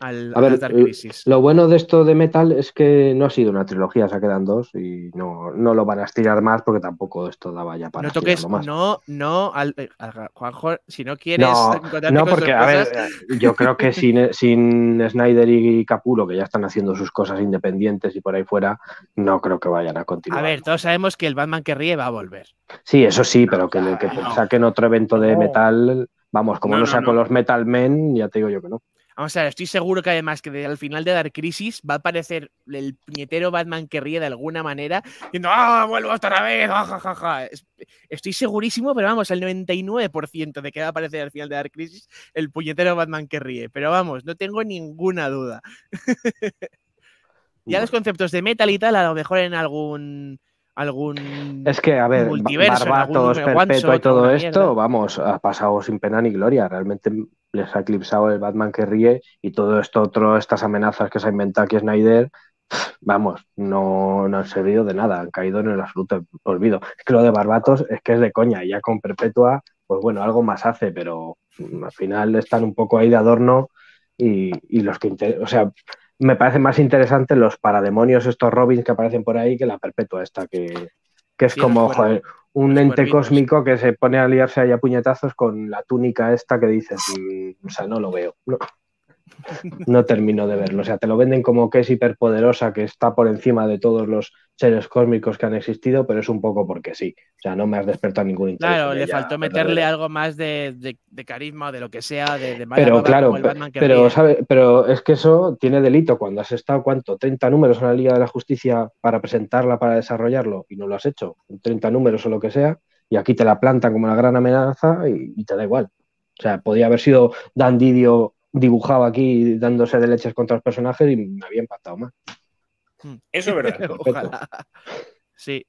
al, a ver, eh, Lo bueno de esto de Metal es que no ha sido una trilogía, se quedan dos y no, no lo van a estirar más porque tampoco esto daba ya para. No toques, no, no, eh, Juanjo, si no quieres. No, no porque, a ver, eh, yo creo que sin, sin Snyder y Capulo, que ya están haciendo sus cosas independientes y por ahí fuera, no creo que vayan a continuar. A ver, todos sabemos que el Batman que ríe va a volver. Sí, eso sí, pero que, ah, saquen otro evento de Metal. Vamos, como no, saco los Metal Men, ya te digo yo que no. O sea, estoy seguro que además que al final de Dark Crisis va a aparecer el puñetero Batman que ríe de alguna manera diciendo ¡Ah, vuelvo otra vez! ja, ja, ja! Estoy segurísimo, pero vamos, el 99% de que va a aparecer al final de Dark Crisis el puñetero Batman que ríe. Pero vamos, no tengo ninguna duda. ya los conceptos de metal y tal, a lo mejor en algún algún es que a ver multiverso, barbatos Perpetuo y todo esto vamos ha pasado sin pena ni gloria realmente les ha eclipsado el Batman que ríe y todo esto otro, estas amenazas que se ha inventado aquí Snyder, vamos, no, no han servido de nada, han caído en el absoluto olvido. Es que lo de Barbatos es que es de coña, y ya con Perpetua, pues bueno, algo más hace, pero mm, al final están un poco ahí de adorno y, los que, o sea, me parece más interesante los parademonios, estos Robins que aparecen por ahí, que la Perpetua esta que, que es como, un ente cósmico que se pone a liarse ahí a puñetazos con la túnica esta que dices, mm, o sea, no lo veo. No termino de verlo. O sea, te lo venden como que es hiperpoderosa, que está por encima de todos los seres cósmicos que han existido, pero es un poco porque sí. O sea, no me has despertado ningún interés. Claro, le faltó meterle algo más de, carisma de lo que sea, de, de Pero claro, pero, sabe, pero es que eso tiene delito cuando has estado, ¿cuánto? 30 números en la Liga de la Justicia para presentarla, para desarrollarlo, y no lo has hecho. 30 números o lo que sea, y aquí te la plantan como una gran amenaza y, te da igual. O sea, podía haber sido Dan dibujaba aquí dándose de leches contra los personajes y me había impactado más. Hmm. Eso es verdad. Sí.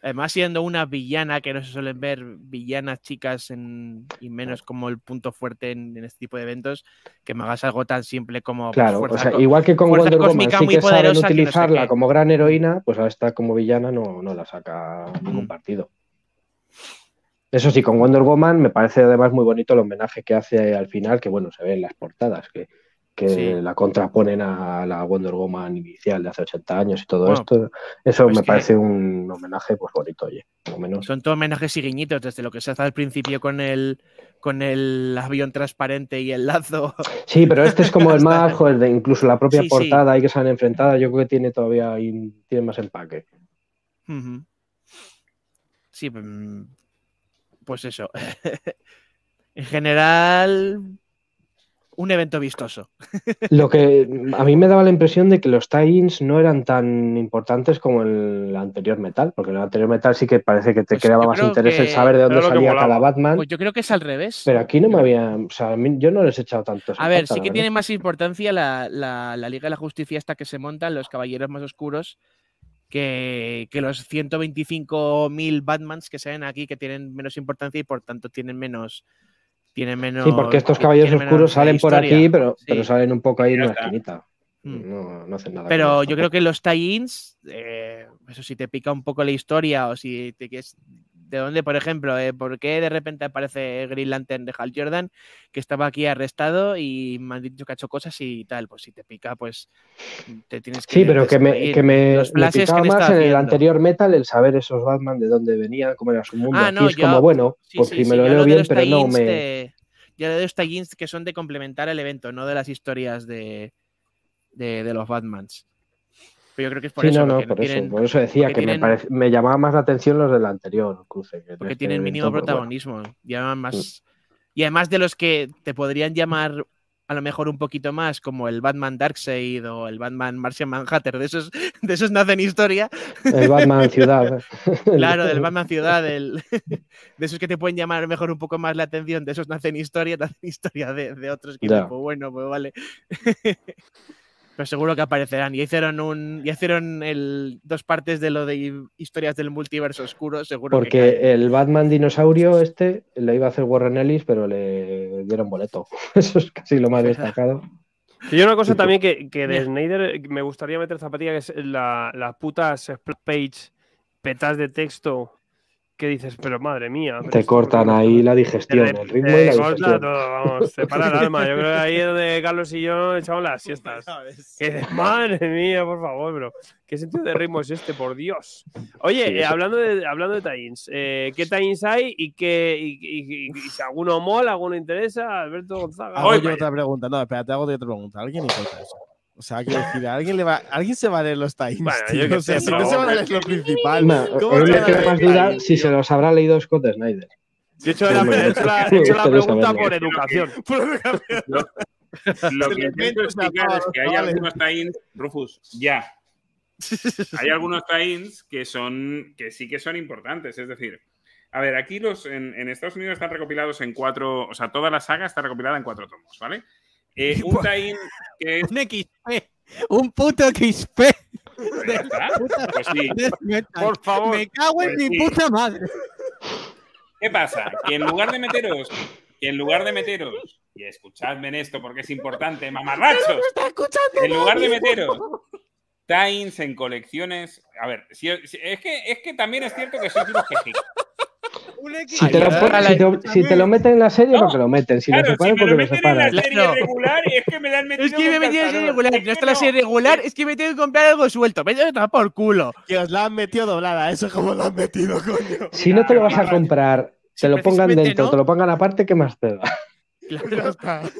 Además, siendo una villana que no se suelen ver villanas chicas y menos como el punto fuerte en, este tipo de eventos, que me hagas algo tan simple como. Claro, o sea, igual que con Wonder Woman sí que saben utilizarla como gran heroína, pues a esta como villana no, no la saca ningún hmm. partido. Eso sí, con Wonder Woman me parece además muy bonito el homenaje que hace al final, que bueno, se ven las portadas, que, la contraponen a la Wonder Woman inicial de hace 80 años y todo esto. Eso pues me parece un homenaje pues bonito, oye, Son todos homenajes y guiñitos, desde lo que se hace al principio con el con el avión transparente y el lazo. Sí, pero este es como el más, incluso la propia portada ahí que se han enfrentado, yo creo que tiene todavía tiene más empaque. Sí, pero... Mm, sí, pues eso. en general, un evento vistoso. Lo que a mí me daba la impresión de que los tie-ins no eran tan importantes como el anterior metal, porque el anterior metal sí que parece que te pues creaba más interés el saber de dónde salía cada Batman. Pues yo creo que es al revés. Pero aquí no me había, o sea, yo no les he echado tantos. A ver, sí que tiene más importancia la, Liga de la Justicia esta que se montan, los Caballeros más Oscuros, que, que los 125.000 Batmans que salen aquí, que tienen menos importancia y por tanto tienen menos, tienen menos. Sí, porque estos caballos oscuros salen por aquí, pero, pero salen un poco ahí en la esquinita. Mm. No, no, hacen nada. Pero yo creo que los tie-ins, eh, eso si te pica un poco la historia o si te quieres de dónde, por ejemplo, eh, por qué de repente aparece Green Lantern de Hal Jordan, que estaba aquí arrestado y me han dicho que ha hecho cosas y tal. Pues si te pica, pues te tienes que. Sí, pero que me, que más en el anterior metal el saber esos Batman de dónde venían, cómo era su mundo. Ah, no, como bueno, porque me lo leo bien, pero no me. De, yo le doy que son de complementar el evento, no de las historias de, de los Batmans yo creo que es por sí, eso. No, no, por, eso decía que me, llamaba más la atención los del anterior cruce. porque este tienen mínimo protagonismo. más. Mm. Y además de los que te podrían llamar a lo mejor un poquito más, como el Batman Darkseid o el Batman Martian Manhunter, de esos, de esos nacen historia. El Batman Ciudad. claro, del Batman Ciudad, de esos que te pueden llamar mejor un poco más la atención, de esos nacen historia, nacen historia de, otros que bueno, pues vale. pero seguro que aparecerán. y hicieron un, y hicieron el, dos partes de lo de historias del multiverso oscuro, seguro. Porque el Batman dinosaurio este le iba a hacer Warren Ellis, pero le dieron boleto. Eso es casi lo más destacado. Y una cosa también que, que de Snyder me gustaría meter zapatilla, que es la, las putas page, petas de texto ¿Qué dices, pero madre mía. te cortan ahí la digestión, el ritmo te, y eh, la Todo, vamos, se para el alma. Yo creo que ahí es donde Carlos y yo echamos las siestas. Que madre mía, por favor, bro. ¿Qué sentido de ritmo es este, por Dios? Oye, eh, hablando de hablando de tains, eh, ¿qué tains hay y qué y, y, si alguno mola, alguno interesa? Alberto Gonzaga. Hago otra eh, pregunta. No, espérate, hago otra pregunta. ¿Alguien interesa eso? O sea, quiero decir, alguien, se va a leer los times. o si no se va a leer lo principal. ¿cómo me más si se los habrá leído Scott Snyder. De he hecho la, la, pregunta por educación. Lo, que intento explicar es que hay algunos times, Rufus, ya. Hay algunos times que son que sí que son importantes. Es decir, a ver, aquí los en, en Estados Unidos están recopilados en cuatro, o sea, toda la saga está recopilada en cuatro tomos, ¿vale? Eh, un time que es... Un XP. Un puto XP. pues sí. Por favor. Me cago en pues mi puta madre. ¿Qué pasa? Que en lugar de meteros, que en lugar de meteros, y escuchadme en esto porque es importante, mamarrachos. En lugar de meteros, Times en colecciones. A ver, es, que, es que también es cierto que sois unos si te, lo, meten en la serie, porque lo meten. Si lo separan, porque lo, separan. En la serie regular, es que me la han metido. en la serie regular. Es la serie regular, eh, es que me tengo que comprar algo suelto. Me tengo que por culo. Que os la han metido doblada. Eso es como la han metido, coño. Si no te lo vas a comprar, te lo pongan dentro, te lo pongan aparte, ¿qué más te da?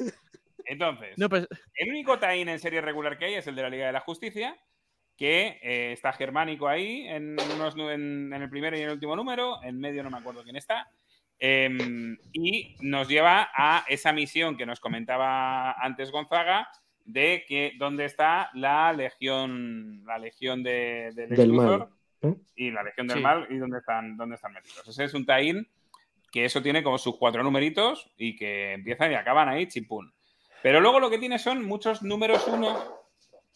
Entonces, pues el único Tain en serie regular que hay es el de la Liga de la Justicia que eh, está Germánico ahí en, unos, en, el primero y en el último número, en medio no me acuerdo quién está, em, y nos lleva a esa misión que nos comentaba antes Gonzaga de que dónde está la legión, la legión del mal. y la legión del mal y dónde están, dónde están metidos. Ese es un taín que eso tiene como sus cuatro numeritos y que empiezan y acaban ahí, chimpún. Pero luego lo que tiene son muchos números uno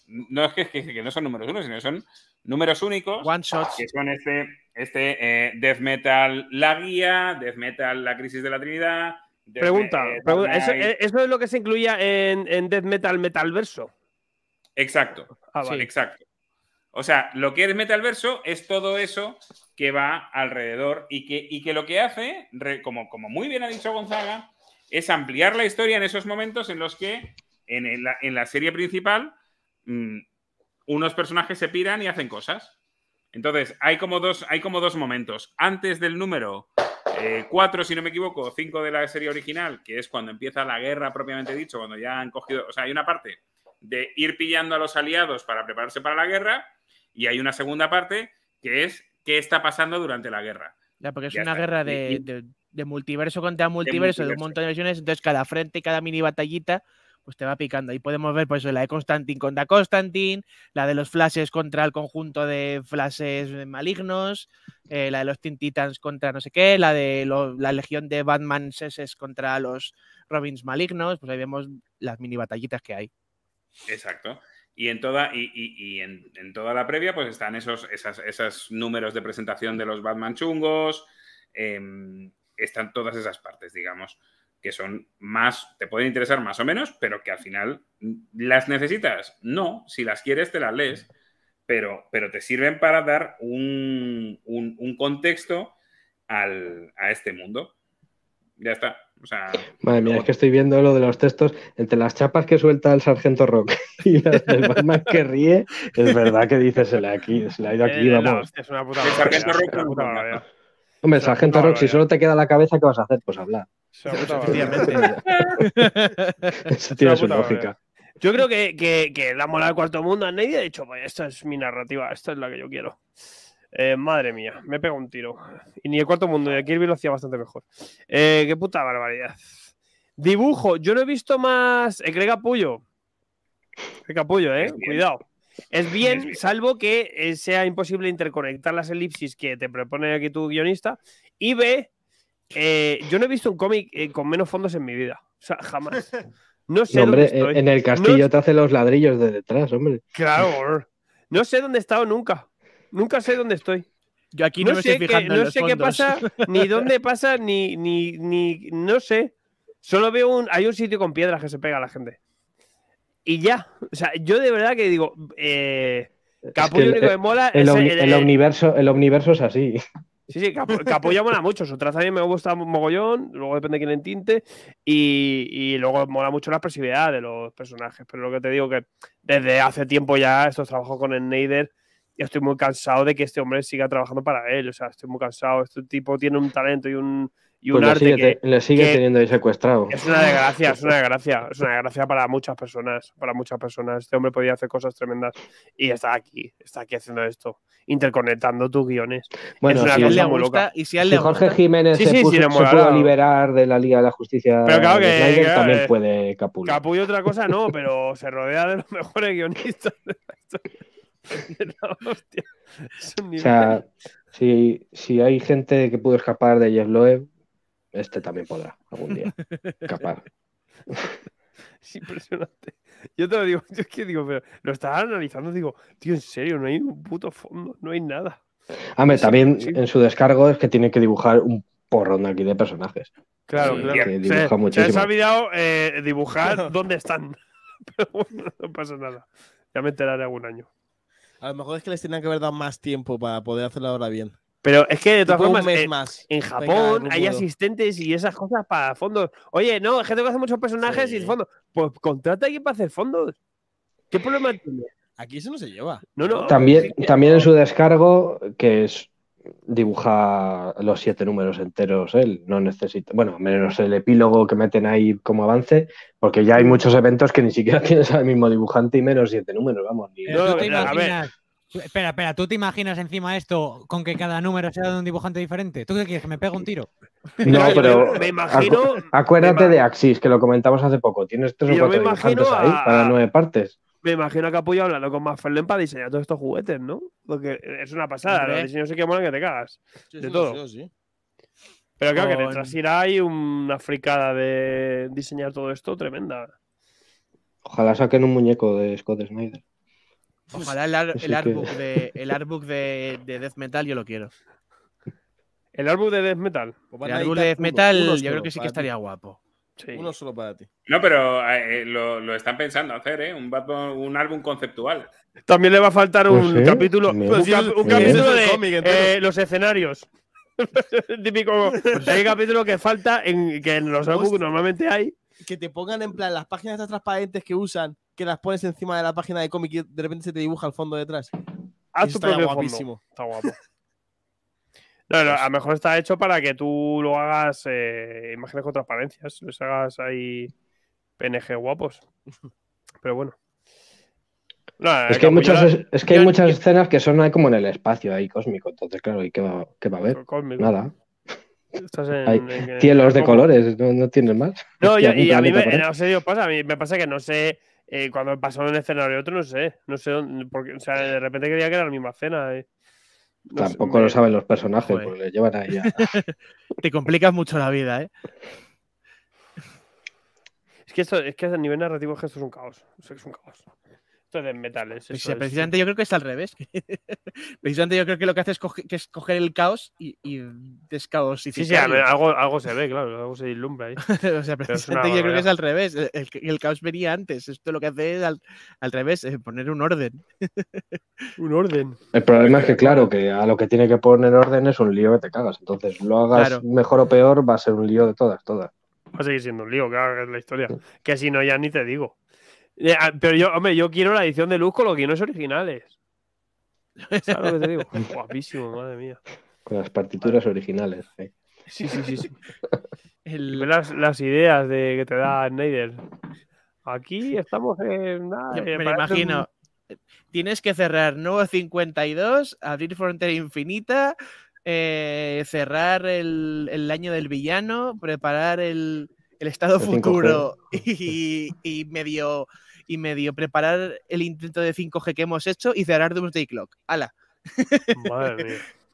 no es que, no son números uno, sino son números únicos. One shots. Que son este, este eh, Death Metal La Guía, Death Metal La Crisis de la Trinidad. pregunta, eh, ¿eso, es lo que se incluía en, Death Metal Metalverso? Exacto, ah, exacto. O sea, lo que es verso es todo eso que va alrededor y que, y que lo que hace, como, como muy bien ha dicho Gonzaga, es ampliar la historia en esos momentos en los que en en la serie principal Mm, unos personajes se piran y hacen cosas. Entonces, hay como dos, hay como dos momentos. Antes del número 4, eh, si no me equivoco, 5 de la serie original, que es cuando empieza la guerra propiamente dicho, cuando ya han cogido, o sea, hay una parte de ir pillando a los aliados para prepararse para la guerra y hay una segunda parte que es qué está pasando durante la guerra. porque es una guerra de, multiverso contra multiverso, de, multiverso, un montón de versiones, entonces cada frente y cada mini batallita pues te va picando. Ahí podemos ver, pues, la de Constantine contra Constantine, la de los flashes contra el conjunto de flashes malignos, eh, la de los Teen Titans contra no sé qué, la de la legión de Batman contra los Robins malignos, pues ahí vemos las mini batallitas que hay. Exacto. Y en toda, y, en, toda la previa, pues están esos, esos números de presentación de los Batman chungos. Em, están todas esas partes, digamos que son más, te pueden interesar más o menos, pero que al final las necesitas. No, si las quieres te las lees, pero, pero te sirven para dar un, contexto a este mundo. Ya está. O sea, Madre mía, es que estoy viendo lo de los textos entre las chapas que suelta el sargento Rock y las del Batman que ríe. Es verdad que dices se ha ido aquí, eh, el sargento Rock Hombre, sargento Rock, si solo te queda la cabeza, ¿qué vas a hacer? Pues hablar. Eso tiene lógica. Yo creo que, la moral del cuarto mundo nadie ha dicho, vaya, pues esta es mi narrativa, esta es la que yo quiero. Eh, madre mía, me pego un tiro. Y ni el cuarto mundo de Kirby lo hacía bastante mejor. Eh, qué puta barbaridad. Dibujo, yo no he visto más. Eh, Greg Capullo. Capullo, eh. Cuidado. Es bien, salvo que eh, sea imposible interconectar las elipsis que te propone aquí tu guionista. Y ve eh, yo no he visto un cómic eh, con menos fondos en mi vida. O sea, jamás. No sé. dónde en el castillo te hace los ladrillos de detrás, hombre. Claro. No sé dónde he estado nunca. Nunca sé dónde estoy. Yo aquí no, sé sé qué pasa, ni dónde pasa, ni, ni, No sé. Solo veo un. Hay un sitio con piedras que se pega a la gente. Y ya. O sea, yo de verdad que digo. Eh, Capullo único que mola. El, universo, el universo es así. Sí, sí, Capo, mola mucho. Su traza a mí me gusta mogollón, luego depende quién tinte Y, y luego mola mucho la expresividad de los personajes. Pero lo que te digo que desde hace tiempo ya estos trabajos con el Nader y estoy muy cansado de que este hombre siga trabajando para él. O sea, estoy muy cansado. Este tipo tiene un talento y un y un sigue, teniendo ahí secuestrado. Es una desgracia, es una desgracia, es una desgracia para muchas personas, para muchas personas. Este hombre podía hacer cosas tremendas y está aquí, está aquí haciendo esto, interconectando tus guiones. Bueno, es una si le loca. Y si, Jorge Jiménez se, puso, liberar de la Liga de la Justicia, pero claro que, también puede Capullo. Capullo otra cosa no, pero se rodea de los mejores guionistas de la historia. No, hostia, o sea, si, si hay gente que pudo escapar de Jeff Loeb, este también podrá algún día escapar. Es impresionante. Yo te lo digo, yo es que digo, pero lo estaba analizando, digo, tío, en serio, no hay un puto fondo, no hay nada. A ver, también en su descargo es que tiene que dibujar un porrón aquí de personajes. Claro, claro. se, les ha olvidado eh, dibujar dónde están. Pero bueno, no pasa nada. Ya me enteraré algún año. A lo mejor es que les tienen que haber dado más tiempo para poder hacerlo ahora bien. Pero es que de todas formas, eh, en, Japón hay asistentes y esas cosas para fondos. Oye, no, gente que hace muchos personajes y y fondo, Pues contrata a alguien para hacer fondos. ¿Qué problema tiene? Aquí eso no se lleva. No, no. También, también en su descargo, que es dibuja los siete números enteros él, no necesita, bueno, menos el epílogo que meten ahí como avance, porque ya hay muchos eventos que ni siquiera tienes al mismo dibujante y menos siete números, vamos. Ni... No, no, a Espera, espera, ¿tú te imaginas encima esto con que cada número sea de un dibujante diferente? ¿Tú qué quieres? ¿Que me pegue un tiro? No, pero. me imagino. acuérdate de Axis, que lo comentamos hace poco. Tienes tres o cuatro dibujantes ahí para nueve partes. Me imagino que apoyo hablando con Mafferlen para diseñar todos estos juguetes, ¿no? Porque es una pasada, los diseños se que que te cagas. de todo. Pero claro, que detrás irá hay una fricada de diseñar todo esto tremenda. Ojalá saquen un muñeco de Scott Snyder. Pues Ojalá el, el artbook, de, Death Metal yo lo quiero. ¿El artbook de Death Metal? El artbook de Death Metal yo creo que sí que estaría guapo. Uno solo para ti. No, pero eh, eh, lo, están pensando hacer, ¿eh? Un, un álbum conceptual. También le va a faltar pues un capítulo, pues ¿eh? de los escenarios. Típico. Hay capítulo que falta en que en los álbumes normalmente hay. Que te pongan en plan las páginas transparentes que usan que las pones encima de la página de cómic y de repente se te dibuja el fondo detrás. está guapísimo. Está guapo. a lo pues- mejor está hecho para que tú lo hagas eh, imágenes con transparencias, hagas ahí PNG guapos. Pero bueno. Eh, es, que hay muchas, escenas que son ahí como en el espacio, ahí cósmico. Entonces, claro, ¿y qué va, a haber? Nada. Estás hay cielos de colores, no, tienes más. No, y a mí pasa, a mí me pasa que no sé eh, cuando pasó de un escenario y otro, no sé. No sé o sea, de repente quería que era la misma escena. Eh. Tampoco lo saben los personajes, porque le llevan ahí Te complicas mucho la vida, ¿eh? Es que, esto, es que a nivel narrativo esto es un caos. Es un caos de metales. Pues precisamente yo creo que es al revés. precisamente yo creo que lo que hace es, coger el caos y, y Sí, sí, algo, algo se ve, claro, algo se ilumbra ahí. o sea, precisamente yo creo que es al revés. El, caos venía antes. Esto lo que hace es al, revés, es eh, poner un orden. un orden. El problema es que, claro, que a lo que tiene que poner orden es un lío que te cagas. Entonces, lo hagas mejor o peor, va a ser un lío de todas, todas. Va a seguir siendo un lío, claro, que es la historia. Que si no, ya ni te digo. Eh, ah, pero yo, hombre, yo quiero la edición de luz con los guiones originales. ¿Sabes lo que te digo? Guapísimo, madre mía. Con las partituras originales. Sí, sí, sí. sí. Las, ideas que te da Snyder. Aquí estamos en. Nada, eh, me, imagino. Tienes que cerrar Nuevo 52, abrir Frontera Infinita, eh, cerrar el, año del villano, preparar el, estado futuro y, y medio y medio preparar el intento de 5G que hemos hecho y cerrar de Clock. ¡Hala!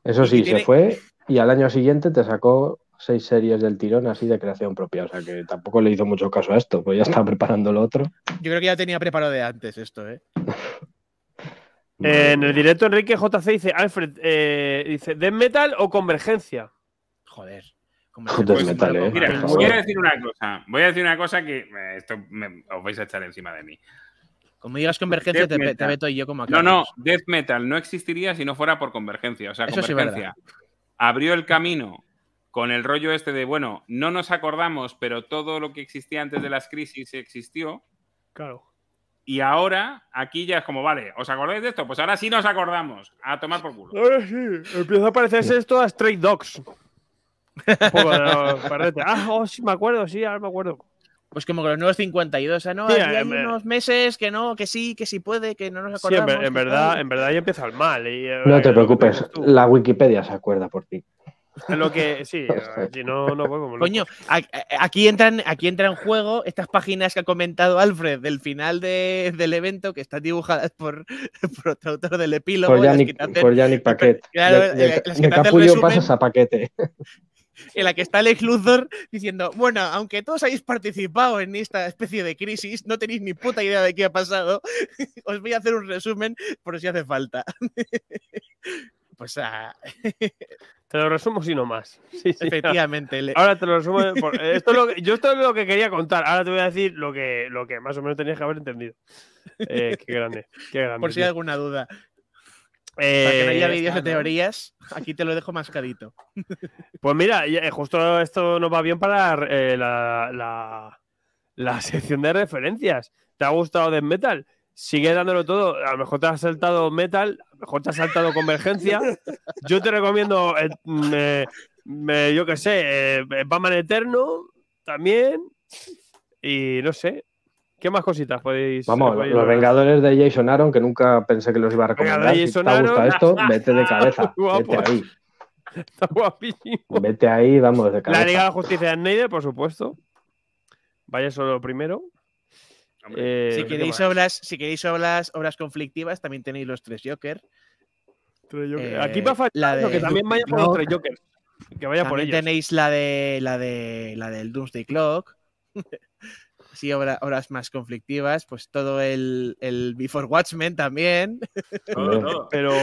Eso sí, se fue y al año siguiente te sacó seis series del tirón así de creación propia. O sea que tampoco le hizo mucho caso a esto, pues ya estaba preparando lo otro. Yo creo que ya tenía preparado de antes esto, ¿eh? eh en el directo Enrique JC dice, Alfred, eh, dice, ¿Death Metal o Convergencia? Joder. Pues, metal, eh, decir una cosa. Voy a decir una cosa que eh, esto os vais a echar encima de mí. Como digas convergencia, te, meto yo como acá. No, no, Death Metal no existiría si no fuera por convergencia. O sea, convergencia abrió el camino con el rollo este de, bueno, no nos acordamos, pero todo lo que existía antes de las crisis existió. Claro. Y ahora, aquí ya es como, vale, ¿os acordáis de esto? Pues ahora sí nos acordamos. A tomar por culo. Ahora sí. Empieza a parecerse esto a Straight Dogs ah, oh, sí, me acuerdo, sí, ahora me acuerdo. Pues como que los nuevos 52, o sea, no, hay unos meses que no, que sí, que sí puede, que no nos acordamos. Sí, en, verdad, en verdad ya empieza mal. Eh, no te preocupes, la Wikipedia se acuerda por ti. Lo que sí, no, no Coño, aquí entran, aquí entran en juego estas páginas que ha comentado Alfred del final del evento, que están dibujadas por, otro autor del epílogo. Por Yannick, Paquet. Capullo pasas a Paquete en la que está Alex Luthor diciendo, bueno, aunque todos habéis participado en esta especie de crisis, no tenéis ni puta idea de qué ha pasado, os voy a hacer un resumen por si hace falta. pues ah. Te lo resumo si no más. Efectivamente. Ahora, te lo resumo. esto yo esto es lo que quería contar. Ahora te voy a decir lo que, lo que más o menos tenías que haber entendido. Eh, qué grande. Qué grande por si hay alguna duda. Para que no haya eh, vídeos de teorías, aquí te lo dejo mascadito. Pues mira, eh, justo esto nos va bien para eh, la, sección de referencias. ¿Te ha gustado Death Metal? Sigue dándolo todo. A lo mejor te has saltado Metal, a lo mejor te has saltado Convergencia. Yo te recomiendo, mm, yo qué sé, Batman Eterno también. Y no sé, ¿Qué más cositas podéis? Vamos, los Vengadores de Jason Aaron, que nunca pensé que los iba a recomendar. si te gusta esto, vete de cabeza. vete ahí. Está guapísimo. Vete ahí, vamos, de cabeza. La Liga de la Justicia de Snyder, por supuesto. Vaya solo primero. Eh, si, queréis obras, si queréis obras, obras conflictivas, también tenéis los tres Joker. Tres Joker. Eh, Aquí va a fallar que también vaya por los tres Joker. Que vaya también por ellos. tenéis la de la de la del Doomsday Clock así horas más conflictivas, pues todo el, el Before Watchmen también. Todo, todo. Pero,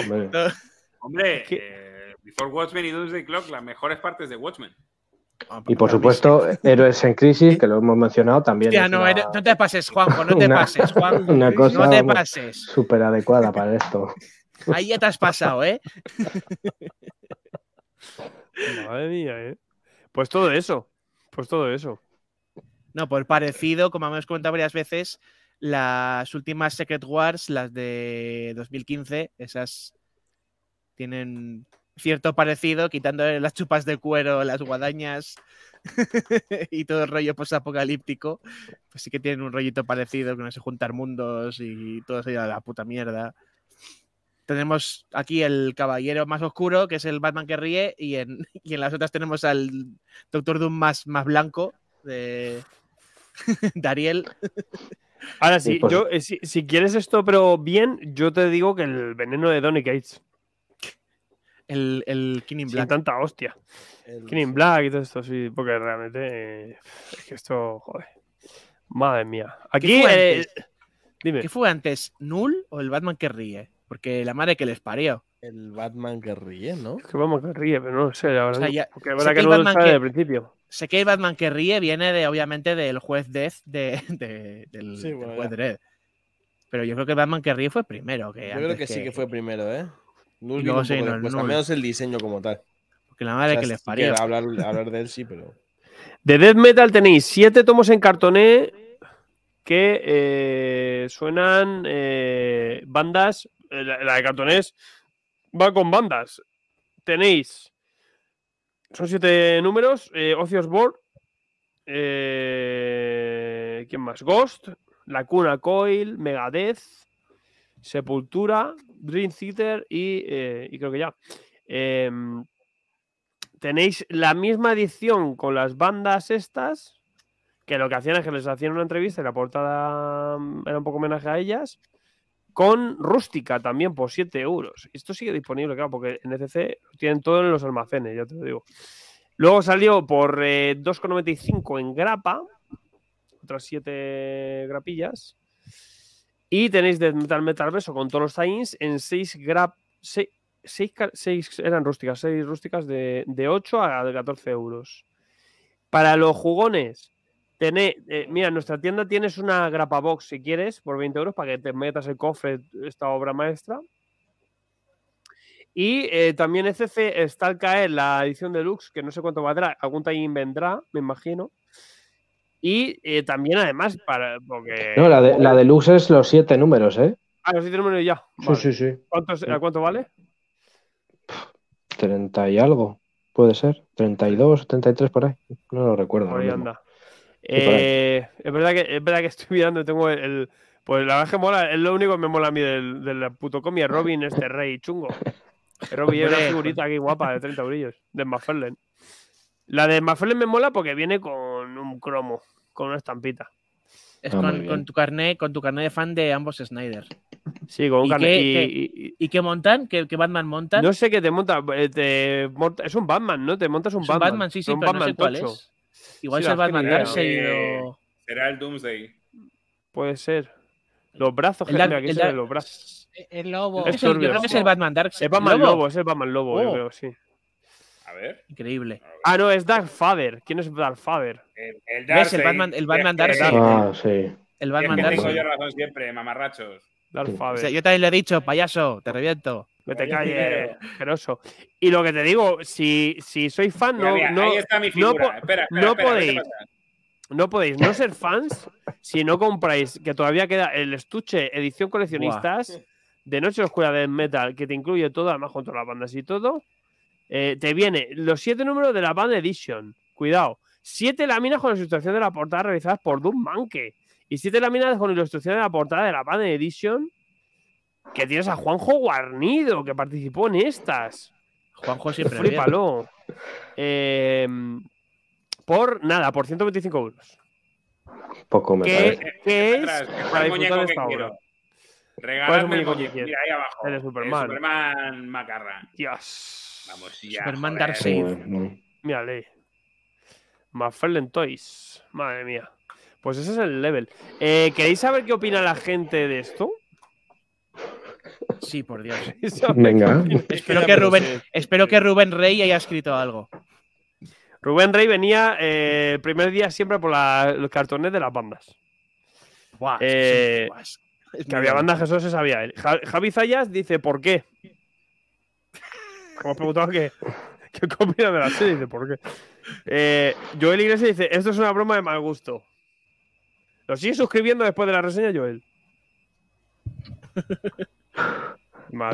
hombre, eh, Before Watchmen y Doomsday Clock, las mejores partes de Watchmen. Ah, pues y por supuesto, eh, Héroes en Crisis, que lo hemos mencionado también. no, no te pases, Juanjo, no te pases, Juanjo. Una cosa no te pases. Súper adecuada para esto. Ahí ya te has pasado, ¿eh? Madre mía, ¿eh? Pues todo eso. Pues todo eso. No, por pues parecido, como hemos comentado varias veces, las últimas Secret Wars, las de 2015, esas tienen cierto parecido, quitando las chupas de cuero, las guadañas y todo el rollo post pues sí que tienen un rollito parecido, con ese juntar mundos y todo eso la puta mierda. Tenemos aquí el caballero más oscuro, que es el Batman que ríe, y en, en las otras tenemos al Doctor Doom más, más blanco, de, Dariel. Ahora sí, yo, eh, si, quieres esto, pero bien, yo te digo que el veneno de Donny Gates El, el Black. tanta hostia. El... Black y todo esto, sí, porque realmente eh, es que esto, joder. Madre mía. Aquí. ¿Qué eh, dime. fue antes, Null o el Batman que ríe? Porque la madre que les parió. El Batman que ríe, ¿no? Es que Batman que ríe, pero no sé, la verdad. porque la verdad que, que no lo sabe que... principio sé que Batman que ríe viene de, obviamente, del juez Death de, del, juez Pero yo creo que Batman que ríe fue primero. yo creo que, sí que fue primero, ¿eh? no, sé, pues, no, pues, al menos el diseño como tal. Porque la madre que les parió. hablar, de él sí, pero. De Death Metal tenéis siete tomos en cartoné que eh, suenan eh, bandas. Eh, la, la de cartonés va con bandas. Tenéis son siete números. Eh, Ocios Board. Eh, ¿Quién más? Ghost. La Cuna Coil. Megadeth. Sepultura. Dream Theater. Y, eh, y creo que ya. Em, tenéis la misma edición con las bandas estas. Que lo que hacían es que les hacían una entrevista y la portada mm, era un poco homenaje a ellas con rústica también por 7 euros. Esto sigue disponible, claro, porque en ECC tienen todo en los almacenes, ya te lo digo. Luego salió por 2,95 eh, en grapa, otras 7 grapillas. Y tenéis de Metal Metal Beso con todos los times en 6 grap. 6, eran rústicas, 6 rústicas de, de 8 a 14 euros. Para los jugones, eh, mira, en nuestra tienda tienes una grapabox, si quieres, por 20 euros, para que te metas el cofre, esta obra maestra. Y eh, también e está al caer la edición deluxe, que no sé cuánto valdrá, algún time vendrá, me imagino. Y eh, también, además, para. Porque... No, la, de, la deluxe es los siete números, ¿eh? Ah, los siete números ya. Sí, sí, sí. ¿A cuánto vale? Treinta y algo, puede ser. Treinta treinta y dos, y tres por ahí. No lo recuerdo. Pues ahí anda. Eh, es, verdad que, verdad que estoy mirando, tengo el, pues la verdad que mola, es lo único que me mola a mí del, del puto Robin, este rey chungo. Robin es una figurita aquí guapa de 30 brillos, de La de McFarlane me mola porque viene con un cromo, con una estampita. Es ah, con, tu carnet, con tu carnet de fan de ambos Snyder. Sí, con un ¿Y carnet. y, qué, montan? ¿Qué, Batman montan? No sé qué te monta. Eh, es un Batman, ¿no? Te montas un, Batman. Un Batman, sí, sí, Igual es el Batman a mandar Será el Doomsday. Puede ser. Los brazos, el, gente, aquí los brazos. El lobo. Es el, yo creo que es el Batman Dark. Es Batman lobo, lobo es el Batman Lobo, yo oh. creo, sí. A ver. Increíble. Ah, no, es Dark Father. ¿Quién es Dark Father? El, el El Batman, el Batman Dark Ah, sí. El Batman Dark Tengo yo razón siempre, mamarrachos. Dark Father. yo también le he dicho, payaso, te oh. reviento. No te calle generoso. Y lo que te digo, si, si sois fan, no, podéis. No podéis no ser fans si no compráis, que todavía queda el estuche edición coleccionistas de Noche Oscura de Metal, que te incluye todo, además con todas las bandas y todo. Eh, te viene los siete números de la Band Edition. Cuidado. Siete láminas con la ilustración de la portada realizadas por Doom Manke. Y siete láminas con la ilustración de la portada de la Band Edition que tienes a Juanjo Guarnido, que participó en estas. Juanjo siempre. Flipalo. Eh, por nada, por 125 euros. Poco me ¿Qué, ¿Qué es? ¿Cuál es esta obra. Regálame el Mira, ahí abajo. El de Superman. Superman Macarra. Dios. Vamos ya. Superman Darkseid. Mírale. McFarlane Toys. Madre mía. Pues ese es el level. Eh, ¿Queréis saber qué opina la gente de esto? Sí, por Dios. Venga. espero, que Rubén, espero que Rubén Rey haya escrito algo. Rubén Rey venía eh, el primer día siempre por los cartones de las bandas. Eh, que había bandas, eso se sabía. Javi Zayas dice, ¿por qué? como preguntado ¿Qué ¿Qué comida de la serie, dice, ¿por qué? Eh, Joel Iglesias dice, esto es una broma de mal gusto. ¿Lo sigue suscribiendo después de la reseña, Joel?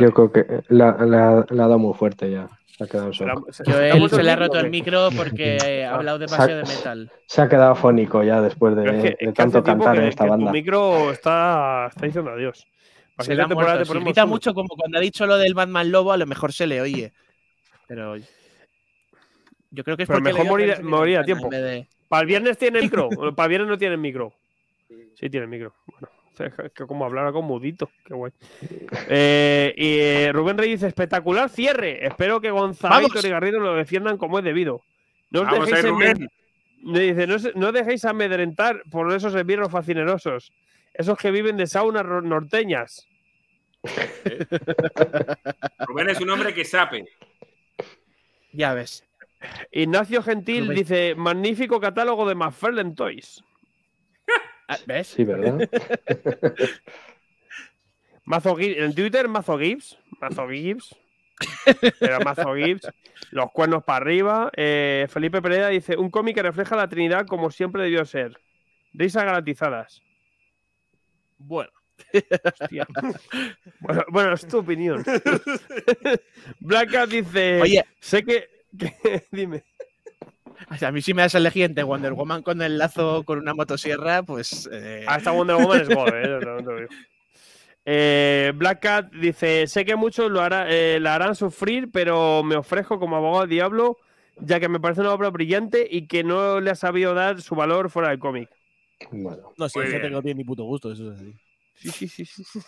Yo creo que la, ha dado muy fuerte ya. Se ha quedado solo. se le ha roto el micro porque ha ah. hablado demasiado de metal. Se ha quedado fónico ya después de, de tanto cantar en esta banda. El micro está, está diciendo adiós. Para se le ha muerto. mucho, como cuando ha dicho lo del Batman Lobo, a lo mejor se le oye. Pero yo creo que es Pero porque mejor morir, a tiempo. Para el viernes tiene micro. Para el viernes no tiene micro. Sí, tiene micro. Bueno. Es que como hablara con mudito, qué guay. Eh, y eh, espectacular cierre. Espero que Gonzalo y Garrido lo defiendan como es debido. No dejéis no, dejéis amedrentar por esos esbirros fascinerosos, esos que viven de saunas norteñas. Rubén es un hombre que sabe. Ya ves. Ignacio Gentil dice, magnífico catálogo de McFarlane Toys. Ah, ¿Ves? Sí, ¿verdad? en Twitter, Mazo Gibbs. Mazo Gibbs. Pero Mazo Gibbs. Los cuernos para arriba. Eh, Felipe Pereira dice: Un cómic que refleja la Trinidad como siempre debió ser. Risas garantizadas. Bueno. Bueno, es tu opinión. Blanca dice: Oye, sé que dime. A mí sí me das a elegir entre Wonder Woman con el lazo con una motosierra, pues... Eh... Hasta ah, Wonder Woman es ¿eh? móvil. ¿eh? Black Cat dice: Sé que muchos lo eh, la harán sufrir, pero me ofrezco como abogado al diablo, ya que me parece una obra brillante y que no le ha sabido dar su valor fuera del cómic. Bueno. No, si gente no tiene ni puto gusto, eso es así. sí, sí, sí, sí.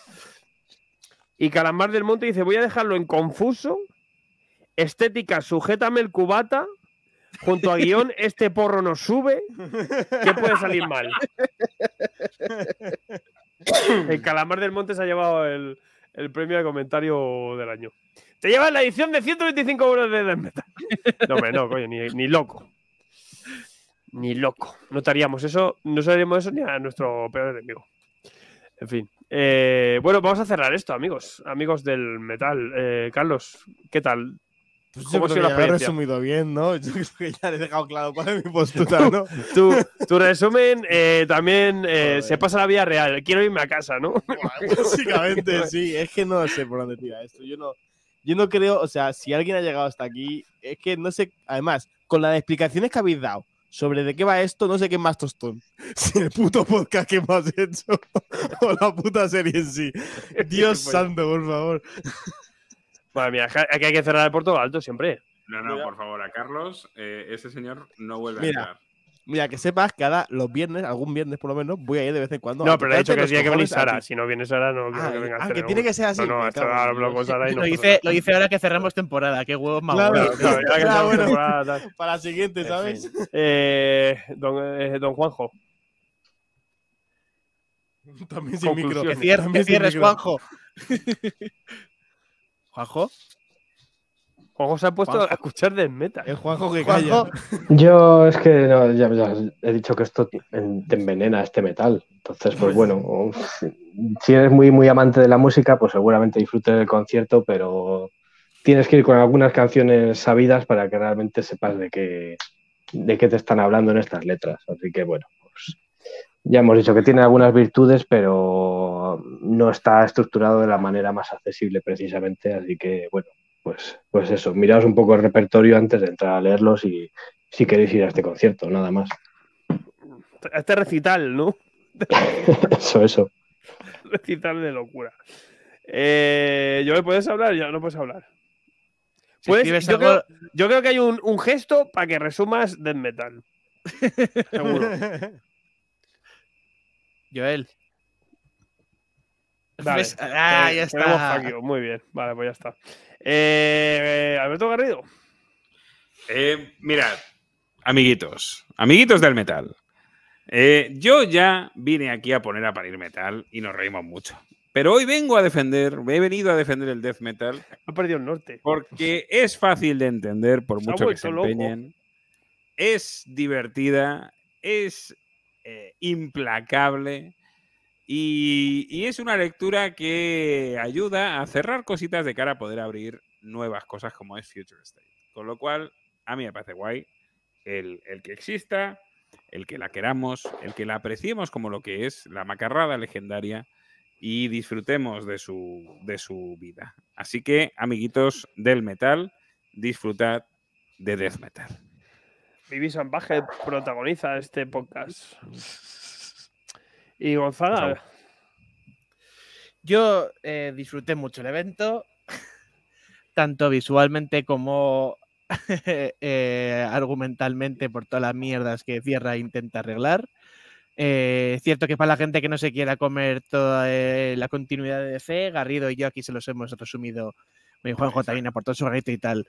Y Calamar del Monte dice: Voy a dejarlo en confuso. Estética, sujétame el cubata junto a guión, este porro nos sube, ¿qué puede salir mal? El calamar del monte se ha llevado el, premio de comentario del año. Te llevas la edición de 125 euros de Metal. No, hombre, no, coño, ni, loco. Ni loco. No eso, no sabríamos eso ni a nuestro peor enemigo. En fin. Eh, bueno, vamos a cerrar esto, amigos. Amigos del metal. Eh, Carlos, ¿qué tal? Pues yo creo que ya lo he resumido bien, ¿no? Yo creo que ya le he dejado claro cuál es mi postura, ¿no? tu, resumen eh, también eh, se pasa la vida real. Quiero irme a casa, ¿no? Básicamente, sí. Es que no sé por dónde tira esto. Yo no, yo no creo, o sea, si alguien ha llegado hasta aquí, es que no sé. Además, con las explicaciones que habéis dado sobre de qué va esto, no sé qué más tostón. Si el puto podcast que hemos hecho o la puta serie en sí. Dios santo, por favor. Madre mira, aquí hay que cerrar el puerto alto siempre. No, no, por favor, a Carlos, eh, ese señor no vuelve a entrar. Mira, que sepas que cada los viernes, algún viernes por lo menos, voy a ir de vez en cuando. No, pero de dicho que tiene que venir Sara. Si no viene Sara, no quiero ah, que venga Ah, que tiene que ser así. No, no, claro, Sara y lo no. lo dice ahora que cerramos temporada. Qué huevos más claro, bueno, Para la siguiente, ¿sabes? Eh, don, eh, don Juanjo. También sin micro. que cierres Juanjo. Juanjo. Juanjo se ha puesto a escuchar de metal. ¿El Juanjo que calla. Yo es que no, ya, he dicho que esto te envenena este metal. Entonces, pues bueno, si eres muy, muy amante de la música, pues seguramente disfrutes del concierto, pero tienes que ir con algunas canciones sabidas para que realmente sepas de qué, de qué te están hablando en estas letras. Así que bueno, pues ya hemos dicho que tiene algunas virtudes, pero no, está estructurado de la manera más accesible precisamente, así que bueno, pues, pues eso, miraos un poco el repertorio antes de entrar a leerlos y si queréis ir a este concierto, nada más. Este recital, ¿no? eso, eso. Recital de locura. ¿Yo eh, puedes hablar? Ya no puedes hablar. yo, creo, que hay un, un gesto para que resumas Death Metal. Seguro. Joel, Ah, eh, ya está. Muy bien, vale, pues ya está. Eh, Alberto Garrido. Eh, mirad, amiguitos, amiguitos del metal. yo ya vine aquí a poner a parir metal y nos reímos mucho. Pero hoy vengo a defender, he venido a defender el death metal. Ha perdido el norte. Porque es fácil de entender, por mucho que se empeñen. Es divertida, es implacable y, es una lectura que ayuda a cerrar cositas de cara a poder abrir nuevas cosas como es Future State. Con lo cual, a mí me parece guay el, que exista, el que la queramos, el que la apreciemos como lo que es, la macarrada legendaria, y disfrutemos de su, de su vida. Así que, amiguitos del metal, disfrutad de death metal. Vivi Baje protagoniza este podcast. Y Gonzalo, pues Yo eh, disfruté mucho el evento, tanto visualmente como eh, argumentalmente por todas las mierdas que Cierra intenta arreglar. es eh, cierto que para la gente que no se quiera comer toda la continuidad de C, Garrido y yo aquí se los hemos resumido. Me Juanjo también aportó su granito y tal.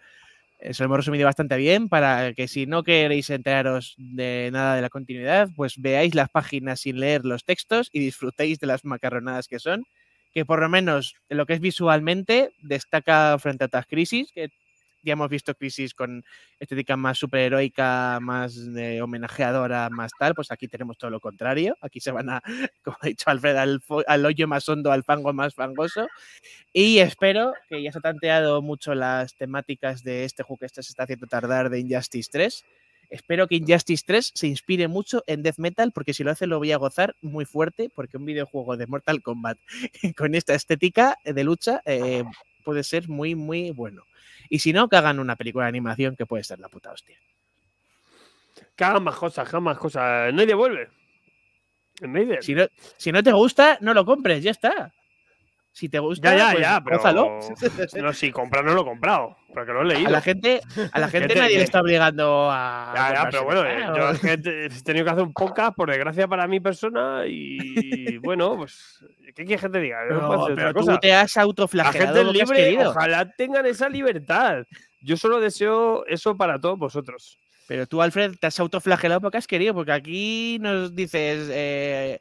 Eso eh, lo hemos resumido bastante bien para que si no queréis enteraros de nada de la continuidad, pues veáis las páginas sin leer los textos y disfrutéis de las macarronadas que son, que por lo menos lo que es visualmente destaca frente a otras crisis que ya hemos visto crisis con estética más superheroica, más eh, homenajeadora, más tal, pues aquí tenemos todo lo contrario. Aquí se van a, como ha dicho Alfred, al, hoyo más hondo, al fango más fangoso. Y espero que ya se ha tanteado mucho las temáticas de este juego que este se está haciendo tardar de Injustice 3. Espero que Injustice 3 se inspire mucho en Death Metal, porque si lo hace lo voy a gozar muy fuerte, porque un videojuego de Mortal Kombat con esta estética de lucha eh, puede ser muy, muy bueno. Y si no, que hagan una película de animación que puede ser la puta hostia. Que hagan más cosas, que hagan más cosas. Nadie vuelve. si no te gusta, no lo compres, ya está. Si te gusta, pues No, si comprar no lo he comprado, porque lo he leído. A la gente, a la gente nadie le está obligando a. Ya, ya, pero bueno, yo he tenido que hacer un podcast, por desgracia para mi persona, y bueno, pues. ¿Qué quieres que te diga? No, tú te has autoflagelado. La gente libre, ojalá tengan esa libertad. Yo solo deseo eso para todos vosotros. Pero tú, Alfred, te has autoflagelado porque has querido, porque aquí nos dices, eh,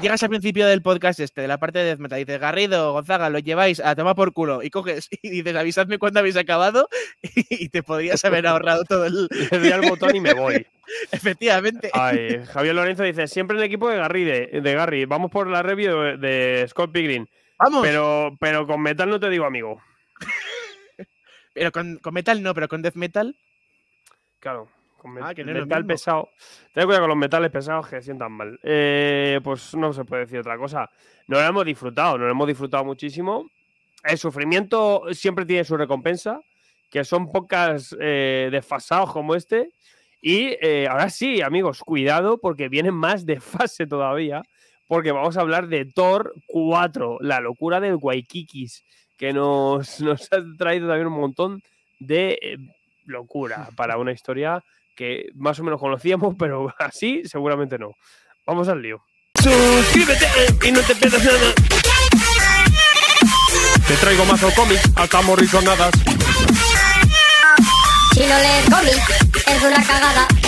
Llegas al principio del podcast este, de la parte de Death Metal, dices, Garrido, Gonzaga, lo lleváis a tomar por culo, y coges y dices, avisadme cuándo habéis acabado, y te podrías haber ahorrado todo el... Le doy al botón y me voy. Efectivamente. Javier Lorenzo dice, siempre en el equipo de Garrido, de, vamos por la review de, Scott Green. Vamos. Pero, pero con metal no te digo amigo. pero con metal no, pero con death metal. Claro. Ah, pesado. Ten cuidado con los metales pesados que sientan mal. Eh, pues no se puede decir otra cosa. No lo hemos disfrutado, nos lo hemos disfrutado muchísimo. El sufrimiento siempre tiene su recompensa, que son pocas eh, desfasados como este. Y eh, ahora sí, amigos, cuidado porque viene más de fase todavía, porque vamos a hablar de Thor 4, la locura del Waikikis, que nos, ha traído también un montón de locura para una historia que más o menos conocíamos, pero así seguramente no. Vamos al lío. Suscríbete y no te pierdas nada. Te traigo mazo cómics acá morrisonadas. Si no lees cómics, es una cagada.